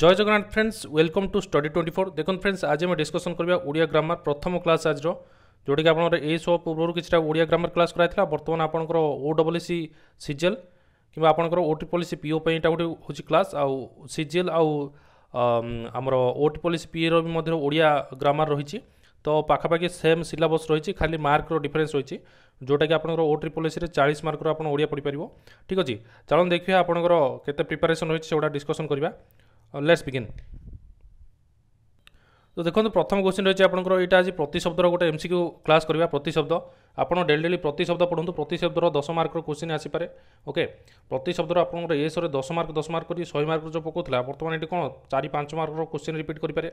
Joy Jagannath friends welcome to study twenty four ଦେଖନ୍ତୁ friends ଆଜି ଆମେ ଡିସ୍କସନ୍ କରିବା ଓଡ଼ିଆ ଗ୍ରାମାର ପ୍ରଥମ କ୍ଲାସ୍ ଆଜିର ଯେଉଁଟାକି ଆପଣଙ୍କର ଏହି ସୋ ପୂର୍ବରୁ କିଛିଟା ଓଡ଼ିଆ ଗ୍ରାମାର କ୍ଲାସ୍ କରାଯାଇଥିଲା ବର୍ତ୍ତମାନ ଆପଣଙ୍କର ଓ ଡବଲ୍ ସି ସିଜିଏଲ୍ କିମ୍ବା ଆପଣଙ୍କର ଓ ଟି ପଲିସି ପିଓ ପାଇଁ ଏଇଟା ଗୋଟେ ହେଉଛି କ୍ଲାସ୍ ଆଉ ସିଜିଏଲ୍ ଆଉ ଆମର ଓ ଟି ପଲିସି ପିଏର ବି ମଧ୍ୟ ଓଡ଼ିଆ ଗ୍ରାମାର ରହିଛି ତ ପାଖାପାଖି ସେମ୍ ସିଲାବସ୍ ରହିଛି ଖାଲି ମାର୍କର ଡିଫରେନ୍ସ ରହିଛି ଯେଉଁଟାକି ଆପଣଙ୍କର ଓ ଟ୍ରିପଲ୍ ଏସିରେ ଚାଳିଶ ମାର୍କର ଆପଣ ଓଡ଼ିଆ ପଢ଼ିପାରିବ ଠିକ୍ ଅଛି ଚାଲନ୍ତୁ ଦେଖିବା ଆପଣଙ୍କର କେତେ ପ୍ରିପାରେସନ୍ ରହିଛି ସେଗୁଡ଼ା ଡିସ୍କସନ୍ କରିବା ଲେଟ୍ସ ବିଗିନ୍ ତ ଦେଖନ୍ତୁ ପ୍ରଥମ କୋଶ୍ଚିନ୍ ରହିଛି ଆପଣଙ୍କର ଏଇଟା ଆଜି ପ୍ରତିଶବ୍ଦର ଗୋଟେ ଏମ୍ ସି କ୍ୟୁ କ୍ଲାସ୍ କରିବା ପ୍ରତିଶବ୍ଦ ଆପଣ ଡେଲି ଡେଲି ପ୍ରତିଶବ୍ଦ ପଢ଼ନ୍ତୁ ପ୍ରତିଶବ୍ଦର ଦଶ ମାର୍କର କୋଶ୍ଚିନ୍ ଆସିପାରେ ଓକେ ପ୍ରତିଶବ୍ଦର ଆପଣଙ୍କର ଏସ୍ରେ ଦଶ ମାର୍କ ଦଶ ମାର୍କ କରି ଶହେ ମାର୍କର ଯେଉଁ ପକାଉଥିଲା ବର୍ତ୍ତମାନ ଏଠି କ'ଣ ଚାରି ପାଞ୍ଚ ମାର୍କର କୋଶ୍ଚିନ୍ ରିପିଟ୍ କରିପାରେ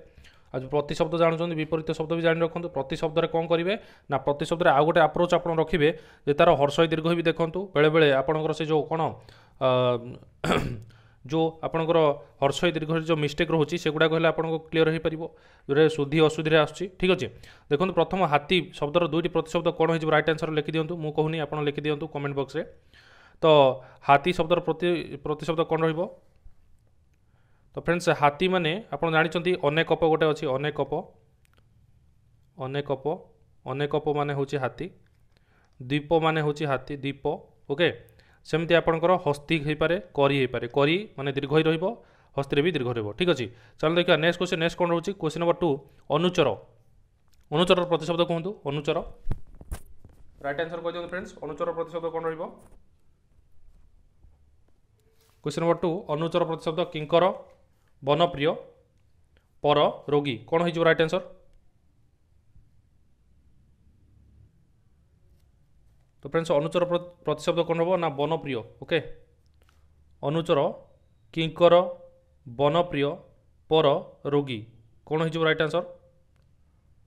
ଆଉ ପ୍ରତିଶବ୍ଦ ଜାଣୁଛନ୍ତି ବିପରୀତ ଶବ୍ଦ ବି ଜାଣି ରଖନ୍ତୁ ପ୍ରତିଶବ୍ଦରେ କ'ଣ କରିବେ ନା ପ୍ରତିଶବ୍ଦରେ ଆଉ ଗୋଟେ ଆପ୍ରୋଚ୍ ଆପଣ ରଖିବେ ଯେ ତା'ର ହର୍ଷ ଦୀର୍ଘ ବି ଦେଖନ୍ତୁ ବେଳେବେଳେ ଆପଣଙ୍କର ସେ ଯେଉଁ କ'ଣ ଯେଉଁ ଆପଣଙ୍କର ହର୍ଷଇ ଦୀର୍ଘରେ ଯେଉଁ ମିଷ୍ଟେକ୍ ରହୁଛି ସେଗୁଡ଼ାକ ହେଲେ ଆପଣଙ୍କ କ୍ଲିଅର୍ ହୋଇପାରିବ ଯେଉଁଟା ଶୁଦ୍ଧି ଅଶୁଦ୍ଧିରେ ଆସୁଛି ଠିକ୍ ଅଛି ଦେଖନ୍ତୁ ପ୍ରଥମ ହାତୀ ଶବ୍ଦର ଦୁଇଟି ପ୍ରତିଶବ୍ଦ କ'ଣ ହେଇଯିବ ରାଇଟ୍ ଆନ୍ସର୍ ଲେଖିଦିଅନ୍ତୁ ମୁଁ କହୁନି ଆପଣ ଲେଖିଦିଅନ୍ତୁ କମେଣ୍ଟ ବକ୍ସରେ ତ ହାତୀ ଶବ୍ଦର ପ୍ରତି ପ୍ରତିଶବ୍ଦ କ'ଣ ରହିବ ତ ଫ୍ରେଣ୍ଡସ୍ ହାତୀମାନେ ଆପଣ ଜାଣିଛନ୍ତି ଅନେକ କପ ଗୋଟେ ଅଛି ଅନେକ କପ ଅନେକ କପ ଅନେକ କପ ମାନେ ହେଉଛି ହାତୀ ଦ୍ୱୀପ ମାନେ ହେଉଛି ହାତୀ ଦ୍ୱୀପ ଓକେ ସେମିତି ଆପଣଙ୍କର ହସ୍ତି ହେଇପାରେ କରି ହେଇପାରେ କରି ମାନେ ଦୀର୍ଘ ହେଇ ରହିବ ହସ୍ତିରେ ବି ଦୀର୍ଘ ରହିବ ଠିକ୍ ଅଛି ଚାଲନ୍ତୁ ଦେଖିବା ନେକ୍ସଟ କ୍ୱେଶ୍ଚନ୍ ନେକ୍ସଟ କ'ଣ ରହୁଛି କ୍ୱେଶ୍ଚନ୍ ନମ୍ବର ଟୁ ଅନୁଚର ଅନୁଚର ପ୍ରତିଶବ୍ଦ କୁହନ୍ତୁ ଅନୁଚର ରାଇଟ୍ ଆନ୍ସର୍ କହିଦିଅନ୍ତୁ ଫ୍ରେଣ୍ଡସ୍ ଅନୁଚର ପ୍ରତିଶବ୍ଦ କ'ଣ ରହିବ କ୍ୱେଶ୍ଚନ୍ ନମ୍ବର ଟୁ ଅନୁଚର ପ୍ରତିଶବ୍ଦ କିଙ୍କର ବନପ୍ରିୟ ପର ରୋଗୀ କ'ଣ ହେଇଯିବ ରାଇଟ୍ ଆନ୍ସର୍ তো ফ্রেন্ডস অনুচর প্রতিশব্দ কোণ হব না বনপ্রিয় ওকে অনুচর কিঙ্কর বনপ্রিয় পর রোগী কোণ হয়ে রাইট আনসর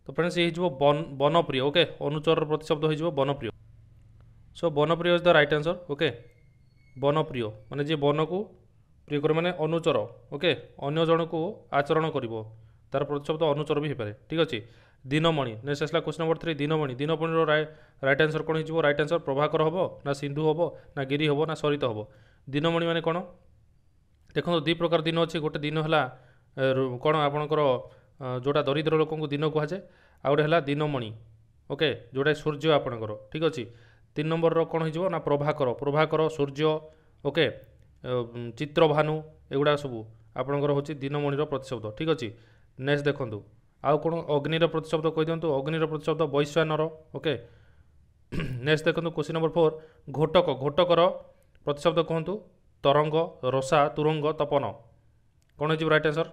তো ফ্রেন্ডস এই হয়ে বন বনপ্রিয় ওকে অনুচর প্রতিশব্দ হয়ে বনপ্রিয় সো বনপ্রিয় is the right answer okay বনপ্রিয় মানে যে বনকু প্রিয় করে মানে অনুচর ওকে অন্য জনকু আচরণ করব তার প্রতিশব্দ অনুচর বি হয়ে ঠিক আছে ଦିନମଣି ନେକ୍ସଟ ଆସିଲା କୋଶ୍ଚିନ୍ ନମ୍ବର ଥ୍ରୀ ଦିନମଣି ଦିନମଣିର ରାଇଟ୍ ଆନ୍ସର କ'ଣ ହେଇଯିବ ରାଇଟ୍ ଆନ୍ସର ପ୍ରଭାକର ହେବ ନା ସିନ୍ଧୁ ହେବ ନା ଗିରି ହେବ ନା ସରିତ ହେବ ଦିନମଣି ମାନେ କ'ଣ ଦେଖନ୍ତୁ ଦୁଇ ପ୍ରକାର ଦିନ ଅଛି ଗୋଟେ ଦିନ ହେଲା କ'ଣ ଆପଣଙ୍କର ଯେଉଁଟା ଦରିଦ୍ର ଲୋକଙ୍କୁ ଦିନ କୁହାଯାଏ ଆଉ ଗୋଟେ ହେଲା ଦିନମଣି ଓକେ ଯେଉଁଟା ସୂର୍ଯ୍ୟ ଆପଣଙ୍କର ଠିକ୍ ଅଛି ତିନି ନମ୍ବରର କ'ଣ ହେଇଯିବ ନା ପ୍ରଭାକର ପ୍ରଭାକର ସୂର୍ଯ୍ୟ ଓକେ ଚିତ୍ରଭାନୁ ଏଗୁଡ଼ା ସବୁ ଆପଣଙ୍କର ହେଉଛି ଦିନମଣିର ପ୍ରତିଶବ୍ଦ ଠିକ୍ ଅଛି ନେକ୍ସଟ ଦେଖନ୍ତୁ ଆଉ କ'ଣ ଅଗ୍ନିର ପ୍ରତିଶବ୍ଦ କହିଦିଅନ୍ତୁ ଅଗ୍ନିର ପ୍ରତିଶବ୍ଦ ବୈଶ୍ୱାନର ଓକେ ନେକ୍ସଟ ଦେଖନ୍ତୁ କୋଶ୍ଚିନ୍ ନମ୍ବର ଫୋର୍ ଘୋଟକ ଘୋଟକର ପ୍ରତିଶବ୍ଦ କୁହନ୍ତୁ ତରଙ୍ଗ ରସା ତୁରଙ୍ଗ ତପନ କ'ଣ ହେଇଯିବ ରାଇଟ୍ ଆନ୍ସର୍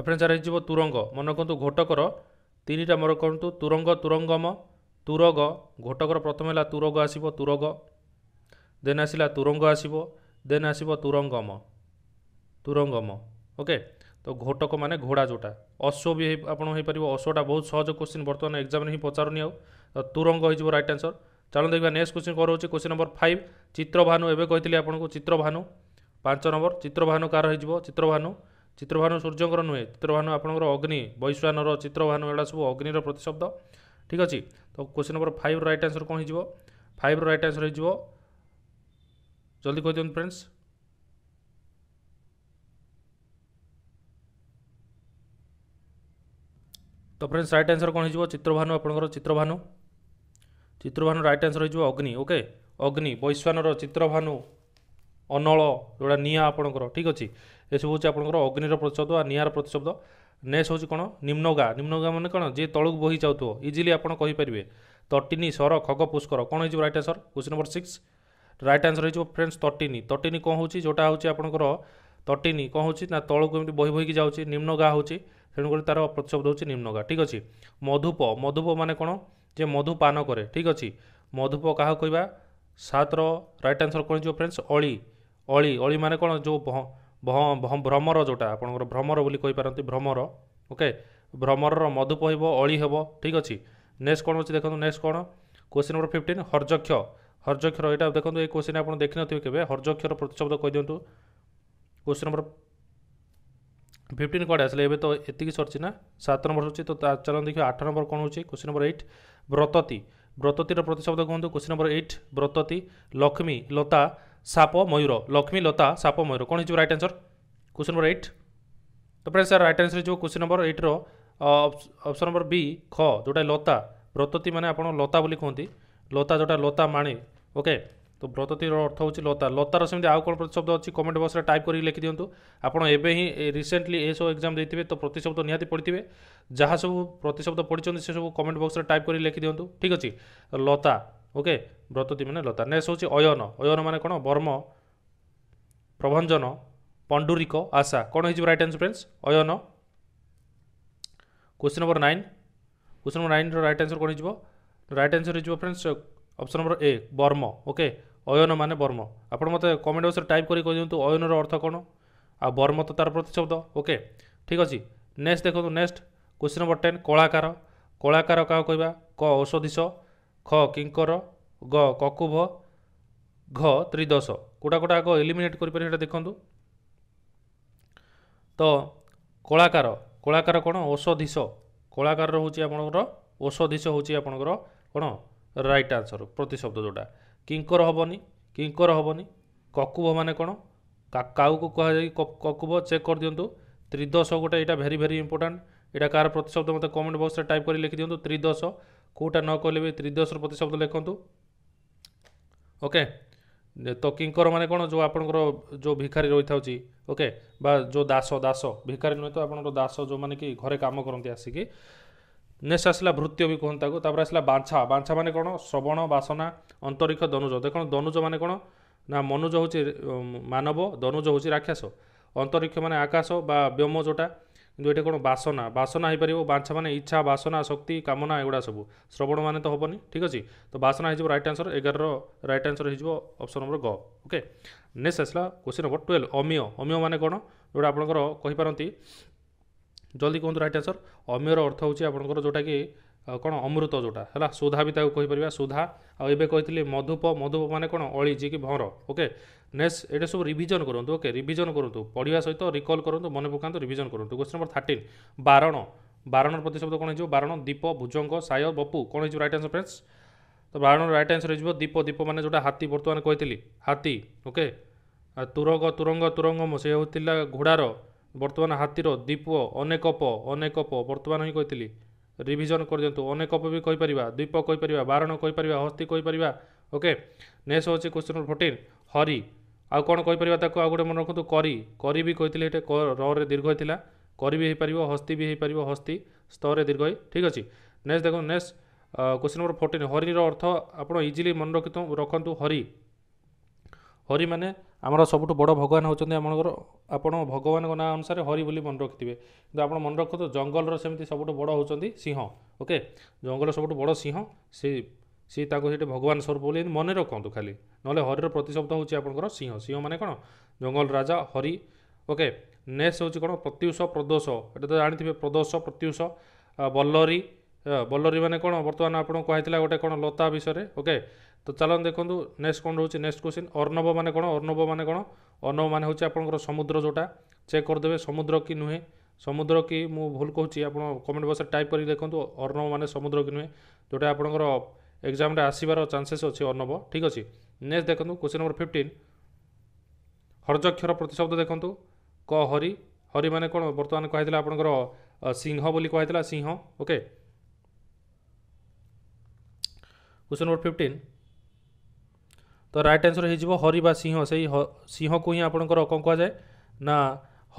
ଆପଣ ସାର୍ ହେଇଯିବ ତୁରଙ୍ଗ ମନେ ରଖନ୍ତୁ ଘୋଟକର ତିନିଟା ମୋର କରନ୍ତୁ ତୁରଙ୍ଗ ତୁରଙ୍ଗମ ତୁରଗ ଘୋଟକର ପ୍ରଥମେ ହେଲା ତୁରଗ ଆସିବ ତୁରଗ ଦେନ୍ ଆସିଲା ତୁରଙ୍ଗ ଆସିବ ଦେନ୍ ଆସିବ ତୁରଙ୍ଗମ ତୁରଙ୍ଗମ ଓକେ ତ ଘୋଟକ ମାନେ ଘୋଡ଼ା ଯେଉଁଟା ଅଶ୍ୱ ବି ଆପଣ ହେଇପାରିବ ଅଶ୍ୱଟା ବହୁତ ସହଜ କୋଶ୍ଚିନ୍ ବର୍ତ୍ତମାନ ଏକ୍ଜାମ୍ରେ ହିଁ ପଚାରୁନି ଆଉ ତୁରଙ୍ଗ ହେଇଯିବ ରାଇଟ୍ ଆନ୍ସର୍ ଚାଲନ୍ତୁ ଦେଖିବା ନେକ୍ସଟ କୋଶ୍ଚିନ୍ କରାଉଛି କୋଶ୍ଚିନ୍ ନମ୍ବର ଫାଇଭ୍ ଚିତ୍ରଭାନୁ ଏବେ କହିଥିଲି ଆପଣଙ୍କୁ ଚିତ୍ରଭାନୁ ପାଞ୍ଚ ନମ୍ବର ଚିତ୍ରଭାନୁ କାହାର ହେଇଯିବ ଚିତ୍ରଭାନୁ ଚିତ୍ରଭାନୁ ସୂର୍ଯ୍ୟଙ୍କର ନୁହେଁ ଚିତ୍ରଭାନୁ ଆପଣଙ୍କର ଅଗ୍ନି ବୈଶ୍ୱାନର ଚିତ୍ରଭାନୁ ଏଗୁଡ଼ା ସବୁ ଅଗ୍ନିର ପ୍ରତିଶବ୍ଦ ଠିକ୍ ଅଛି ତ କୋଶ୍ଚିନ୍ ନମ୍ବର ଫାଇଭ୍ର ରାଇଟ୍ ଆନ୍ସର୍ କ'ଣ ହେଇଯିବ ଫାଇଭ୍ର ରାଇଟ୍ ଆନ୍ସର୍ ହେଇଯିବ ଜଲ୍ଦି କହିଦିଅନ୍ତୁ ଫ୍ରେଣ୍ଡସ୍ তো फ्रेंड्स রাইট আনসর কোন হইজবো চিত্রভানু আপনার চিত্রভানু চিত্রভানু রাইট আনসর হইজবো অগ্নি ওকে অগ্নি বৈশ্বানর চিত্রভানু ଅନଳ ଯେଉଁଟା ନିଆଁ ଆପଣଙ୍କର ଠିକ୍ ଅଛି ଏସବୁ ହେଉଛି ଆପଣଙ୍କର ଅଗ୍ନିର ପ୍ରତିଶବ୍ଦ ବା ନିଆଁର ପ୍ରତିଶବ୍ଦ ନେକ୍ସଟ ହେଉଛି କ'ଣ ନିମ୍ନଗା ନିମ୍ନଗା ମାନେ କ'ଣ ଯିଏ ତଳକୁ ବୋହି ଯାଉଥିବ ଇଜିଲି ଆପଣ କହିପାରିବେ ତଟିନି ସର ଖଗ ପୁଷ୍କର କ'ଣ ହେଇଯିବ right answer question number six right answer ହେଇଯିବ ଫ୍ରେଣ୍ଡସ୍ ତଟିନି ତଟିନି କ'ଣ ହେଉଛି ଯେଉଁଟା ହେଉଛି ଆପଣଙ୍କର ତଟିନି କ'ଣ ହେଉଛି ନା ତଳକୁ ଏମିତି ବୋହି ବୋହିକି ଯାଉଛି ନିମ୍ନଗା ହେଉଛି তেଣুকরি তার প্রতিশব্দ ହେଉଛି নিম্নগা ଠିକ୍ ଅଛି ମଧୁପ ମଧୁପ ମାନେ କ'ଣ ଯେ ମଧୁ ପାନ କରେ ଠିକ୍ ଅଛି ମଧୁପ କାହା କହିବା ସାତର ରାଇଟ୍ ଆନ୍ସର୍ କ'ଣ ହେଇଯିବ ଫ୍ରେଣ୍ଡସ୍ ଅଳି ଅଳି ଅଳି ମାନେ କ'ଣ ଯେଉଁ ଭ୍ରମର ଯେଉଁଟା ଆପଣଙ୍କର ଭ୍ରମର ବୋଲି କହିପାରନ୍ତି ଭ୍ରମର ଓକେ ଭ୍ରମରର ମଧୁପ ହେବ ଅଳି ହେବ ଠିକ୍ ଅଛି ନେକ୍ସଟ କ'ଣ ଅଛି ଦେଖନ୍ତୁ ନେକ୍ସଟ କ'ଣ କୋଶ୍ଚିନ୍ ନମ୍ବର ଫିଫ୍ଟିନ୍ ହର୍ଯକ୍ଷ ହର୍ଯକ୍ଷର ଏଇଟା ଦେଖନ୍ତୁ ଏଇ କୋଶ୍ଚିନ୍ ଆପଣ ଦେଖିନଥିବେ କେବେ ହର୍ଯକ୍ଷର ପ୍ରତିଶବ୍ଦ କହିଦିଅନ୍ତୁ କୋଶ୍ଚିନ୍ ନମ୍ବର ଫିଫ୍ଟିନ୍ କୁଆଡ଼େ ଆସିଲା ଏବେ ତ ଏତିକି ସରିଛି ନା ସାତ ନମ୍ବର ସରିଛି ତ ଚାଲନ୍ତୁ ଦେଖିବା ଆଠ ନମ୍ବର କ'ଣ ହେଉଛି କୋଶ୍ଚିନ୍ ନମ୍ବର ଏଇଟ୍ ବ୍ରତତି ବ୍ରତତିର ପ୍ରତିଶବ୍ଦ କୁହନ୍ତୁ କୋଶ୍ଚିନ୍ ନମ୍ବର ଏଇଟ୍ ବ୍ରତତି ଲକ୍ଷ୍ମୀ ଲତା ସାପ ମୟୂର ଲକ୍ଷ୍ମୀ ଲତା ସାପ ମୟୂର କ'ଣ ହେଇଯିବ right answer question number eight ତାପରେ ସାର୍ ରାଇଟ୍ ଆନ୍ସର୍ ହେଇଯିବ କୋଶ୍ଚିନ୍ ନମ୍ବର ଏଇଟ୍ର ଅପସନ୍ ନମ୍ବର ବି ଖ ଯେଉଁଟା ଲତା ବ୍ରତତି ମାନେ ଆପଣ ଲତା ବୋଲି କୁହନ୍ତି ଲତା ଯେଉଁଟା ଲତା ମାଣେ ଓକେ ତ ବ୍ରତତିର ଅର୍ଥ ହେଉଛି ଲତା ଲତାର ସେମିତି ଆଉ କ'ଣ ପ୍ରତିଶବ୍ଦ ଅଛି କମେଣ୍ଟ ବକ୍ସରେ ଟାଇପ୍ କରିକି ଲେଖିଦିଅନ୍ତୁ ଆପଣ ଏବେ ହିଁ ରିସେଣ୍ଟଲି ଏସବୁ ଏକ୍ଜାମ୍ ଦେଇଥିବେ ତ ପ୍ରତିଶବ୍ଦ ନିହାତି ପଡ଼ିଥିବେ ଯାହା ସବୁ ପ୍ରତିଶବ୍ଦ ପଡ଼ିଛନ୍ତି ସେସବୁ କମେଣ୍ଟ ବକ୍ସରେ ଟାଇପ୍ କରିକି ଲେଖିଦିଅନ୍ତୁ ଠିକ୍ ଅଛି ଲତା ଓକେ ବ୍ରତତି ମାନେ ଲତା ନେକ୍ସଟ ହେଉଛି ଅୟନ ଅୟନ ମାନେ କ'ଣ ବର୍ମ ପ୍ରଭଞ୍ଜନ ପଣ୍ଡୁରିକ ଆଶା କ'ଣ ହେଇଯିବ ରାଇଟ୍ ଆନ୍ସର ଫ୍ରେଣ୍ଡସ୍ ଅୟନ question number nine question number nine right answer କଣ ହେଇଯିବ ରାଇଟ୍ आंसर ହେଇଯିବ फ्रेंड्स ऑप्शन नंबर ଏ ବର୍ମ ଓକେ ଅୟନ ମାନେ ବର୍ମ ଆପଣ ମୋତେ କମେଣ୍ଟ ବକ୍ସରେ ଟାଇପ୍ କରି କହିଦିଅନ୍ତୁ ଅୟନର ଅର୍ଥ କ'ଣ ଆଉ ବର୍ମ ତ ତା'ର ପ୍ରତିଶବ୍ଦ ଓକେ ଠିକ୍ ଅଛି ନେକ୍ସଟ ଦେଖନ୍ତୁ ନେକ୍ସଟ କ୍ୱେଶ୍ଚିନ୍ ନମ୍ବର ଟେନ୍ କଳାକାର କଳାକାର କାହାକୁ କହିବା କ ଔଷଧିଶ ଖ କିଙ୍କର ଗ କକୁଭ ଘ ତ୍ରିଦଶ କେଉଁଟା କେଉଁଟା ଆଗ ଏଲିମିନେଟ୍ କରିପାରିବେ ସେଇଟା ଦେଖନ୍ତୁ ତ କଳାକାର କଳାକାର କ'ଣ ଔଷଧିଶ କଳାକାର ହେଉଛି ଆପଣଙ୍କର ଔଷଧିଶ ହେଉଛି ଆପଣଙ୍କର କ'ଣ ରାଇଟ୍ ଆନ୍ସର ପ୍ରତିଶବ୍ଦ ଯେଉଁଟା କିଙ୍କର ହେବନି କିଙ୍କର ହେବନି କକୁବ ମାନେ କ'ଣ କାଉକୁ କୁହାଯାଇ କକୁବ ଚେକ୍ କରିଦିଅନ୍ତୁ ତ୍ରିଦଶ ଗୋଟେ ଏଇଟା ଭେରି ଭେରି ଇମ୍ପୋର୍ଟାଣ୍ଟ ଏଇଟା କାହାର ପ୍ରତିଶବ୍ଦ ମୋତେ କମେଣ୍ଟ ବକ୍ସରେ ଟାଇପ୍ କରି ଲେଖିଦିଅନ୍ତୁ ତ୍ରିଦଶ କେଉଁଟା ନ କହିଲେ ବି ତ୍ରିଦଶର ପ୍ରତିଶବ୍ଦ ଲେଖନ୍ତୁ ଓକେ ତ କିଙ୍କର ମାନେ କ'ଣ ଯେଉଁ ଆପଣଙ୍କର ଯେଉଁ ଭିକାରୀ ରହିଥାଉଛି ଓକେ ବା ଯେଉଁ ଦାସ ଦାସ ଭିକାରୀ ନୁହେଁ ତ ଆପଣଙ୍କର ଦାସ ଯେଉଁମାନେ କି ଘରେ କାମ କରନ୍ତି ଆସିକି ନେକ୍ସଟ ଆସିଲା ଭୃତ୍ୟ ବି କୁହନ୍ତି ତାକୁ ତାପରେ ଆସିଲା ବାଞ୍ଛା ବାଞ୍ଛା ମାନେ କ'ଣ ଶ୍ରବଣ ବାସନା ଅନ୍ତରିକ୍ଷ ଦନୁଜ ଦେଖନ୍ତୁ ଦନୁଜ ମାନେ କ'ଣ ନା ମନୁଜ ହେଉଛି ମାନବ ଦନୁଜ ହେଉଛି ରାକ୍ଷାସ ଅନ୍ତରିକ୍ଷ ମାନେ ଆକାଶ ବା ବ୍ୟୋମ ଯେଉଁଟା କିନ୍ତୁ ଏଇଟା କ'ଣ ବାସନା ବାସନା ହେଇପାରିବ ବାଞ୍ଛା ମାନେ ଇଚ୍ଛା ବାସନା ଶକ୍ତି କାମନା ଏଗୁଡ଼ା ସବୁ ଶ୍ରବଣ ମାନେ ତ ହେବନି ଠିକ୍ ଅଛି ତ ବାସନା ହେଇଯିବ ରାଇଟ୍ ଆନ୍ସର ଏଗାରର ରାଇଟ୍ ଆନ୍ସର ହେଇଯିବ ଅପସନ୍ ନମ୍ବର ଗ ଓକେ ନେକ୍ସଟ ଆସିଲା କ୍ୱେଶ୍ଚିନ୍ ନମ୍ବର ଟୁଏଲ୍ଭ ଅମୀୟ ଅମୀୟ ମାନେ କ'ଣ ଯେଉଁଟା ଆପଣଙ୍କର କହିପାରନ୍ତି ଜଲ୍ଦି କୁହନ୍ତୁ ରାଇଟ୍ ଆନ୍ସର୍ ଅମେୟର ଅର୍ଥ ହେଉଛି ଆପଣଙ୍କର ଯେଉଁଟାକି କ'ଣ ଅମୃତ ଯେଉଁଟା ହେଲା ସୁଧା ବି ତାକୁ କହିପାରିବା ସୁଧା ଆଉ ଏବେ କହିଥିଲି ମଧୁପ ମଧୁପ ମାନେ କ'ଣ ଅଳି ଯିଏକି ଭଁର ଓକେ ନେକ୍ସଟ ଏଇଟା ସବୁ ରିଭିଜନ କରନ୍ତୁ ଓକେ ରିଭିଜନ କରନ୍ତୁ ପଢ଼ିବା ସହିତ ରିକଲ୍ କରନ୍ତୁ ମନେ ପକାନ୍ତୁ ରିଭିଜନ କରନ୍ତୁ କ୍ୱେଶ୍ଚନ୍ ନମ୍ବର ଥାର୍ଟିନ୍ ବାରଣ ବାରଣର ପ୍ରତିଶବ୍ଦ କ'ଣ ହେଇଯିବ ବାରଣ ଦୀପ ଭୁଜଙ୍ଗ ସାୟ ବପୁ କ'ଣ ହେଇଯିବ ରାଇଟ୍ ଆନ୍ସର ଫ୍ରେଣ୍ଡସ୍ ତ ବାରଣର ରାଇଟ୍ ଆନ୍ସର ହେଇଯିବ ଦୀପ ଦୀପ ମାନେ ଯେଉଁଟା ହାତୀ ବର୍ତ୍ତମାନ କହିଥିଲି ହାତୀ ଓକେ ତୁରଙ୍ଗ ତୁରଙ୍ଗ ତୁରଙ୍ଗ ସେ ହେଉଥିଲା ଘୋଡ଼ାର ବର୍ତ୍ତମାନ ହାତୀର ଦ୍ୱୀପ ଅନେକପ ଅନେକପ ବର୍ତ୍ତମାନ ହିଁ କହିଥିଲି ରିଭିଜନ କରିଦିଅନ୍ତୁ ଅନେକପ ବି କହିପାରିବା ଦ୍ୱୀପ କହିପାରିବା ବାରଣ କହିପାରିବା ହସ୍ତି କହିପାରିବା ଓକେ ନେକ୍ସଟ ହେଉଛି କ୍ୱେଶ୍ଚନ୍ ନମ୍ବର ଫୋର୍ଟିନ୍ ହରି ଆଉ କ'ଣ କହିପାରିବା ତାକୁ ଆଉ ଗୋଟେ ମନେ ରଖନ୍ତୁ କରି କରି ବି କହିଥିଲେ ଏଠି ରରେ ଦୀର୍ଘ ହୋଇଥିଲା କରି ବି ହେଇପାରିବ ହସ୍ତି ବି ହେଇପାରିବ ହସ୍ତି ସ୍ତରରେ ଦୀର୍ଘ ହୋଇ ଠିକ୍ ଅଛି ନେକ୍ସଟ ଦେଖନ୍ତୁ ନେକ୍ସଟ କ୍ୱେଶ୍ଚନ୍ ନମ୍ବର ଫୋର୍ଟିନ୍ ହରିର ଅର୍ଥ ଆପଣ ଇଜିଲି ମନେ ରଖିଥ ରଖନ୍ତୁ ହରି ହରି ମାନେ ଆମର ସବୁଠୁ ବଡ଼ ଭଗବାନ ହେଉଛନ୍ତି ଆପଣଙ୍କର ଆପଣ ଭଗବାନଙ୍କ ନାଁ ଅନୁସାରେ ହରି ବୋଲି ମନେ ରଖିଥିବେ କିନ୍ତୁ ଆପଣ ମନେ ରଖନ୍ତୁ ଜଙ୍ଗଲର ସେମିତି ସବୁଠୁ ବଡ଼ ହେଉଛନ୍ତି ସିଂହ ଓକେ ଜଙ୍ଗଲର ସବୁଠୁ ବଡ଼ ସିଂହ ସେ ସିଏ ତାକୁ ସେଠି ଭଗବାନ ସ୍ୱରୂପ ବୋଲି ମନେ ରଖନ୍ତୁ ଖାଲି ନହେଲେ ହରିର ପ୍ରତିଶବ୍ଦ ହେଉଛି ଆପଣଙ୍କର ସିଂହ ସିଂହ ମାନେ କ'ଣ ଜଙ୍ଗଲ ରାଜା ହରି ଓକେ ନେସ୍ ହେଉଛି କ'ଣ ପ୍ରତ୍ୟୁଷ ପ୍ରଦୋଷ ଏଟା ତ ଜାଣିଥିବେ ପ୍ରଦୋଷ ପ୍ରତ୍ୟୁଷ ବଲରୀ ବଲରୀ ମାନେ କ'ଣ ବର୍ତ୍ତମାନ ଆପଣଙ୍କୁ କୁହାଯାଇଥିଲା ଗୋଟେ କ'ଣ ଲତା ବିଷୟରେ ଓକେ ତ ଚାଲନ୍ତୁ ଦେଖନ୍ତୁ ନେକ୍ସଟ କ'ଣ ରହୁଛି ନେକ୍ସଟ କ୍ୱେଶ୍ଚିନ୍ ଅର୍ଣ୍ଣବ ମାନେ କ'ଣ ଅର୍ଣ୍ଣବ ମାନେ କ'ଣ ଅର୍ଣ୍ଣବ ମାନେ ହେଉଛି ଆପଣଙ୍କର ସମୁଦ୍ର ଯେଉଁଟା ଚେକ୍ କରିଦେବେ ସମୁଦ୍ର କି ନୁହେଁ ସମୁଦ୍ର କି ମୁଁ ଭୁଲ କହୁଛି ଆପଣ କମେଣ୍ଟ ବକ୍ସରେ ଟାଇପ୍ କରିକି ଦେଖନ୍ତୁ ଅର୍ଣ୍ଣବ ମାନେ ସମୁଦ୍ର କି ନୁହେଁ ଯେଉଁଟା ଆପଣଙ୍କର ଏକ୍ଜାମ୍ରେ ଆସିବାର ଚାନ୍ସେସ୍ ଅଛି ଅର୍ଣ୍ଣବ ଠିକ୍ ଅଛି ନେକ୍ସଟ ଦେଖନ୍ତୁ କ୍ୱେଶ୍ଚିନ୍ ନମ୍ବର ଫିଫ୍ଟିନ୍ ହର୍ଜକ୍ଷର ପ୍ରତିଶବ୍ଦ ଦେଖନ୍ତୁ କ ହରି ହରି ମାନେ କ'ଣ ବର୍ତ୍ତମାନ କୁହାଯାଇଥିଲା ଆପଣଙ୍କର ସିଂହ ବୋଲି କୁହାଯାଇଥିଲା ସିଂହ ଓକେ କ୍ୱେଶ୍ଚନ୍ ନମ୍ବର ଫିଫ୍ଟିନ୍ ତ ରାଇଟ୍ ଆନ୍ସର୍ ହୋଇଯିବ ହରି ବା ସିଂହ ସେଇ ସିଂହକୁ ହିଁ ଆପଣଙ୍କର କ'ଣ କୁହାଯାଏ ନା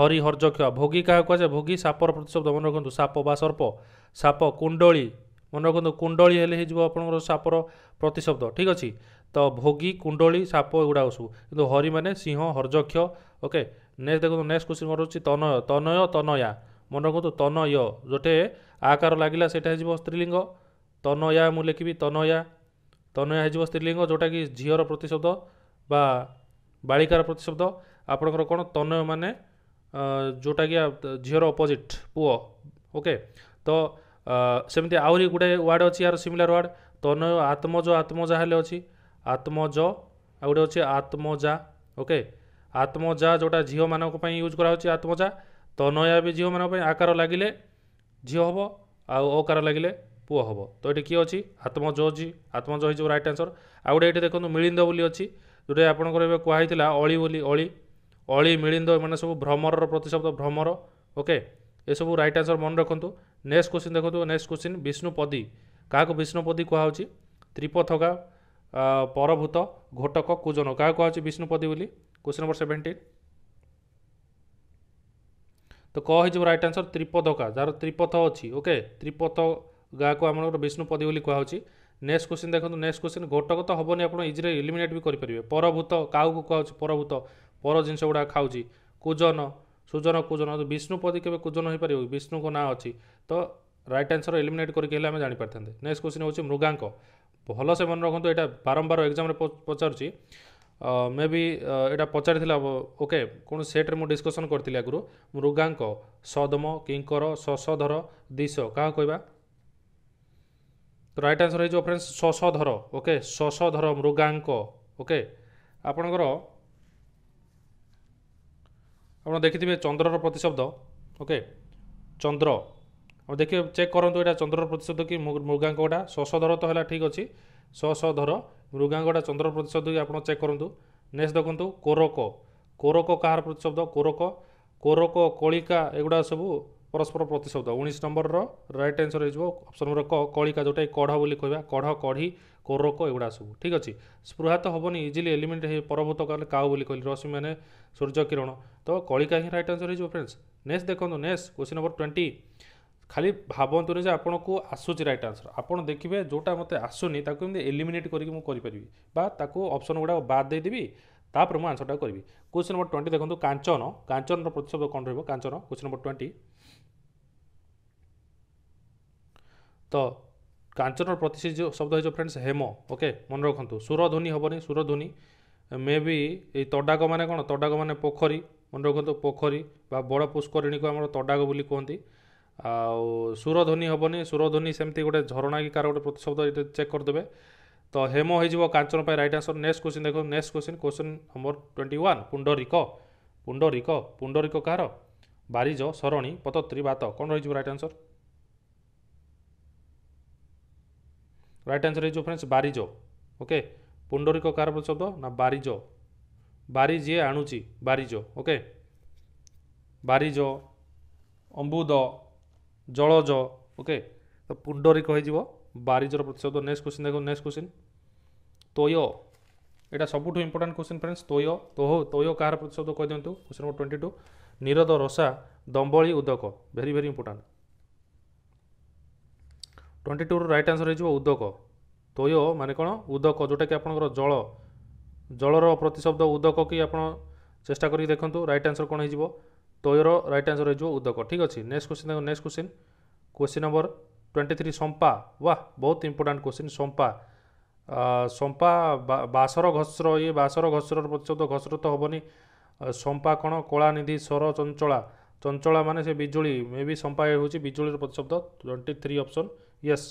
ହରି ହର୍ଯକ୍ଷ ଭୋଗୀ କାହାକୁ କୁହାଯାଏ ଭୋଗୀ ସାପର ପ୍ରତିଶବ୍ଦ ମନେ ରଖନ୍ତୁ ସାପ ବା ସର୍ପ ସାପ କୁଣ୍ଡଳୀ ମନେ ରଖନ୍ତୁ କୁଣ୍ଡଳୀ ହେଲେ ହେଇଯିବ ଆପଣଙ୍କର ସାପର ପ୍ରତିଶବ୍ଦ ଠିକ୍ ଅଛି ତ ଭୋଗୀ କୁଣ୍ଡଳୀ ସାପ ଏଗୁଡ଼ାକ ସବୁ କିନ୍ତୁ ହରି ମାନେ ସିଂହ ହର୍ଯକ୍ଷ ଓକେ ନେକ୍ସଟ ଦେଖନ୍ତୁ ନେକ୍ସଟ କ୍ୱେଶ୍ଚିନ୍ ମୋର ରହୁଛି ତନୟ ତନୟ ତନୟା ମନେ ରଖନ୍ତୁ ତନୟ ଯୋଟେ ଆକାର ଲାଗିଲା ସେଇଟା ହେଇଯିବ ସ୍ତ୍ରୀଲିଙ୍ଗ ତନୟା ମୁଁ ଲେଖିବି ତନୟା ତନ୍ୱୟ ହେଇଯିବ ସ୍ତ୍ରୀଲିଙ୍ଗ ଯେଉଁଟାକି ଝିଅର ପ୍ରତିଶବ୍ଦ ବା ବାଳିକାର ପ୍ରତିଶବ୍ଦ ଆପଣଙ୍କର କ'ଣ ତନ୍ୱୟ ମାନେ ଯେଉଁଟାକି ଝିଅର ଅପୋଜିଟ୍ ପୁଅ ଓକେ ତ ସେମିତି ଆହୁରି ଗୋଟେ ୱାର୍ଡ଼ ଅଛି ଏହାର ସିମିଲାର ୱାର୍ଡ଼ ତନ୍ୱୟ ଆତ୍ମଜ ଆତ୍ମଜା ହେଲେ ଅଛି ଆତ୍ମଜ ଆଉ ଗୋଟେ ଅଛି ଆତ୍ମଜା ଓକେ ଆତ୍ମଜା ଯେଉଁଟା ଝିଅମାନଙ୍କ ପାଇଁ ୟୁଜ୍ କରାହେଉଛି ଆତ୍ମଜା ତନୟା ବି ଝିଅମାନଙ୍କ ପାଇଁ ଆକାର ଲାଗିଲେ ଝିଅ ହେବ ଆଉ ଅକାର ଲାଗିଲେ ପୁଅ ହେବ ତ ଏଠି କିଏ ଅଛି ଆତ୍ମଜ ଅଛି ଆତ୍ମଜ ହେଇଯିବ ରାଇଟ୍ ଆନ୍ସର୍ ଆଉ ଗୋଟେ ଏଠି ଦେଖନ୍ତୁ ମିଳିନ୍ଦ ବୋଲି ଅଛି ଯେଉଁଟା ଆପଣଙ୍କର ଏବେ କୁହାହେଇଥିଲା ଅଳି ବୋଲି ଅଳି ଅଳି ମିଳିନ୍ଦ ଏମାନେ ସବୁ ଭ୍ରମରର ପ୍ରତିଶବ୍ଦ ଭ୍ରମର ଓକେ ଏସବୁ ରାଇଟ୍ ଆନ୍ସର୍ ମନେ ରଖନ୍ତୁ ନେକ୍ସଟ କୋଶ୍ଚିନ୍ ଦେଖନ୍ତୁ ନେକ୍ସଟ କୋଶ୍ଚିନ୍ ବିଷ୍ଣୁପଦୀ କାହାକୁ ବିଷ୍ଣୁପଦୀ କୁହାହେଉଛି ତ୍ରିପଥକା ପରଭୂତ ଘୋଟକ କୁଜନ କାହାକୁ କୁହାହେଉଛି ବିଷ୍ଣୁପଦୀ ବୋଲି କୋଶ୍ଚିନ୍ ନମ୍ବର ସେଭେଣ୍ଟିନ୍ ତ କ ହେଇଯିବ ରାଇଟ୍ ଆନ୍ସର୍ ତ୍ରିପଥକା ଯାହାର ତ୍ରିପଥ ଅଛି ଓକେ ତ୍ରିପଥ ଗାଁକୁ ଆମର ବିଷ୍ଣୁପଦୀ ବୋଲି କୁହାହେଉଛି ନେକ୍ସଟ କୋଶ୍ଚିନ୍ ଦେଖନ୍ତୁ ନେକ୍ସଟ କୋଶ୍ଚିନ୍ ଗୋଟକ ତ ହେବନି ଆପଣ ଇଜିରେ ଇଲିମିନେଟ୍ ବି କରିପାରିବେ ପରଭୂତ କାହାକୁ କୁହାହେଉଛି ପରଭୂତ ପର ଜିନିଷ ଗୁଡ଼ାକ ଖାଉଛି କୁଜନ ସୁଜନ କୁଜନ ବିଷ୍ଣୁପଦୀ କେବେ କୁଜନ ହୋଇପାରିବ ବିଷ୍ଣୁଙ୍କ ନାଁ ଅଛି ତ ରାଇଟ୍ ଆନ୍ସର୍ ଇଲିମିନେଟ୍ କରିକି ହେଲେ ଆମେ ଜାଣିପାରିଥାନ୍ତେ ନେକ୍ସଟ କୋଶ୍ଚିନ୍ ହେଉଛି ମୃଗାଙ୍କ ଭଲସେ ମନେ ରଖନ୍ତୁ ଏଇଟା ବାରମ୍ବାର ଏକ୍ଜାମ୍ରେ ପଚାରୁଛି ମେ ବି ଏଇଟା ପଚାରିଥିଲା ଓକେ କ'ଣ ସେଟ୍ରେ ମୁଁ ଡିସ୍କସନ୍ କରିଥିଲି ଆଗରୁ ମୃଗାଙ୍କ ସଦମ କିଙ୍କର ସଶଧର ଦିଶ କାହାକୁ କହିବା ରାଇଟ୍ ଆନ୍ସର୍ ହେଇଯିବ ଫ୍ରେଣ୍ଡସ୍ ଶଶଧର ଓକେ ଶଶଧର ମୃଗାଙ୍କ ଓକେ ଆପଣଙ୍କର ଆପଣ ଦେଖିଥିବେ ଚନ୍ଦ୍ରର ପ୍ରତିଶବ୍ଦ ଓକେ ଚନ୍ଦ୍ର ଆଉ ଦେଖିବେ ଚେକ୍ କରନ୍ତୁ ଏଇଟା ଚନ୍ଦ୍ରର ପ୍ରତିଶବ୍ଦ କି ମୃଗାଙ୍କଟା ଶଶଧର ତ ହେଲା ଠିକ୍ ଅଛି ଶଶଧର ମୃଗାଙ୍କଟା ଚନ୍ଦ୍ର ପ୍ରତିଶବ୍ଦ କି ଆପଣ ଚେକ୍ କରନ୍ତୁ ନେକ୍ସଟ ଦେଖନ୍ତୁ କୋରକ କୋରକ କାହାର ପ୍ରତିଶବ୍ଦ କୋରକ କୋରକ କଳିକା ଏଗୁଡ଼ା ସବୁ ପରସ୍ପର ପ୍ରତିଶବ୍ଦ ଉଣେଇଶ ନମ୍ବରର ରାଇଟ୍ ଆନ୍ସର୍ ହେଇଯିବ ଅପସନ୍ ନମ୍ବର କ କଳିକା ଯେଉଁଟାକି କଢ଼ ବୋଲି କହିବା କଢ଼ କଢ଼ି କୋରକ ଏଗୁଡ଼ା ସବୁ ଠିକ୍ ଅଛି ସ୍ପୃହା ତ ହେବନି ଇଜିଲି ଏଲିମେଣ୍ଟ ହେଇ ପରଭୂତ କହିଲେ କାଉ ବୋଲି କହିଲି ରଶ୍ମି ମାନେ ସୂର୍ଯ୍ୟକିରଣ ତ କଳିକା ହିଁ ରାଇଟ୍ ଆନ୍ସର୍ ହେଇଯିବ ଫ୍ରେଣ୍ଡସ୍ ନେକ୍ସଟ ଦେଖନ୍ତୁ ନେକ୍ସଟ କ୍ୱେଶ୍ଚିନ୍ ନମ୍ବର ଟ୍ୱେଣ୍ଟି ଖାଲି ଭାବନ୍ତୁନି ଯେ ଆପଣଙ୍କୁ ଆସୁଛି ରାଇଟ୍ ଆନ୍ସର୍ ଆପଣ ଦେଖିବେ ଯେଉଁଟା ମୋତେ ଆସୁନି ତାକୁ ଏମିତି ଏଲିମିନେଟ୍ କରିକି ମୁଁ କରିପାରିବି ବା ତାକୁ ଅପସନ୍ ଗୁଡ଼ାକ ବାଦ୍ ଦେଇଦେବି ତାପରେ ମୁଁ ଆନ୍ସର୍ଟା କରିବି କ୍ୱେଶ୍ଚିନ୍ ନମ୍ବର ଟ୍ୱେଣ୍ଟି ଦେଖନ୍ତୁ କାଞ୍ଚନ କାଞ୍ଚନର ପ୍ରତିଶବ୍ଦ କ'ଣ ରହିବ କାଞ୍ଚନ କ୍ୱେଶ୍ଚିନ୍ ନମ୍ବର ଟ୍ୱେଣ୍ଟି ତ କାଞ୍ଚନର ପ୍ରତିଷ୍ଠିତ ଯେଉଁ ଶବ୍ଦ ହେଇଯିବ ଫ୍ରେଣ୍ଡସ୍ ହେମ ଓକେ ମନେ ରଖନ୍ତୁ ସୁରଧ୍ୱନି ହେବନି ସୁରଧ୍ୱନି ମେ ବି ଏଇ ତଡ଼ାକ ମାନେ କ'ଣ ତଡ଼ାକ ମାନେ ପୋଖରୀ ମନେ ରଖନ୍ତୁ ପୋଖରୀ ବା ବଡ଼ ପୁଷ୍କରିଣୀକୁ ଆମର ତଡ଼ାକ ବୋଲି କୁହନ୍ତି ଆଉ ସୁରଧ୍ୱନି ହେବନି ସୁରଧ୍ୱନି ସେମିତି ଗୋଟେ ଝରଣା କି କାହାର ଗୋଟେ ପ୍ରତିଶବ୍ଦ ଏଇଟା ଚେକ୍ କରିଦେବେ ତ ହେମ ହେଇଯିବ କାଞ୍ଚନ ପାଇଁ ରାଇଟ୍ ଆନ୍ସର୍ ନେକ୍ସଟ କୋଶ୍ଚିନ୍ ଦେଖନ୍ତୁ next question question number twenty one ପୁଣ୍ଡରିକ ପୁଣ୍ଡରିକ ପୁଣ୍ଡରିକ କାହାର ବାରିଜ ସରଣୀ ପତତ୍ରୀ ବାତ କ'ଣ ରହିଯିବ right answer right answer is friends বারিজো ওকে পুণ্ডরিক কার শব্দ না বারিজো বারি যিয়ে আণুচি বারিজো ওকে বারিজ অম্বুদ জলজ ওকে তো পুণ্ডরিক হয়ে বারিজর প্রতিশব্দ নেক্সট কোশ্চিন দেখুন নেক্সট কোশ্চিন তোয় এটা সবুঠু ইম্পর্টাট কোশ্চিন ফ্রেন্ডস তোয় তোহ তোয় কাহার প্রতিশব্দ কই দিও কোশ্চিন নম্বর টোয়েন্টি টু নিরদ রসা দম্বলি উদক ভেরি ভেরি ইম্পর্টাট ଟ୍ୱେଣ୍ଟି ଟୁରୁ ରାଇଟ୍ ଆନ୍ସର୍ ହେଇଯିବ ଉଦକ ତୋୟ ମାନେ କ'ଣ ଉଦକ ଯେଉଁଟାକି ଆପଣଙ୍କର ଜଳ ଜଳର ପ୍ରତିଶବ୍ଦ ଉଦକ କି ଆପଣ ଚେଷ୍ଟା କରିକି ଦେଖନ୍ତୁ ରାଇଟ୍ ଆନ୍ସର୍ କ'ଣ ହେଇଯିବ ତୋୟର ରାଇଟ୍ ଆନ୍ସର୍ ହେଇଯିବ ଉଦକ ଠିକ୍ ଅଛି ନେକ୍ସଟ କୋଶ୍ଚିନ୍ ତାଙ୍କ next question question number twenty three ସମ୍ପା ୱା ବହୁତ ଇମ୍ପୋର୍ଟାଣ୍ଟ କୋଶ୍ଚିନ୍ ସମ୍ପା ସମ୍ପା ବାସର ଘସ୍ର ଇଏ ବାସର ଘସ୍ରର ପ୍ରତିଶବ୍ଦ ଘସ୍ର ତ ହେବନି ସମ୍ପା କ'ଣ କଳାନିଧି ସ୍ୱର ଚଞ୍ଚଳା ଚଞ୍ଚଳା ମାନେ ସେ ବିଜୁଳି ମେ ବି ସମ୍ପା ହେଉଛି ବିଜୁଳିର ପ୍ରତିଶବ୍ଦ ଟ୍ୱେଣ୍ଟି ଥ୍ରୀ ଅପସନ୍ ୟେସ୍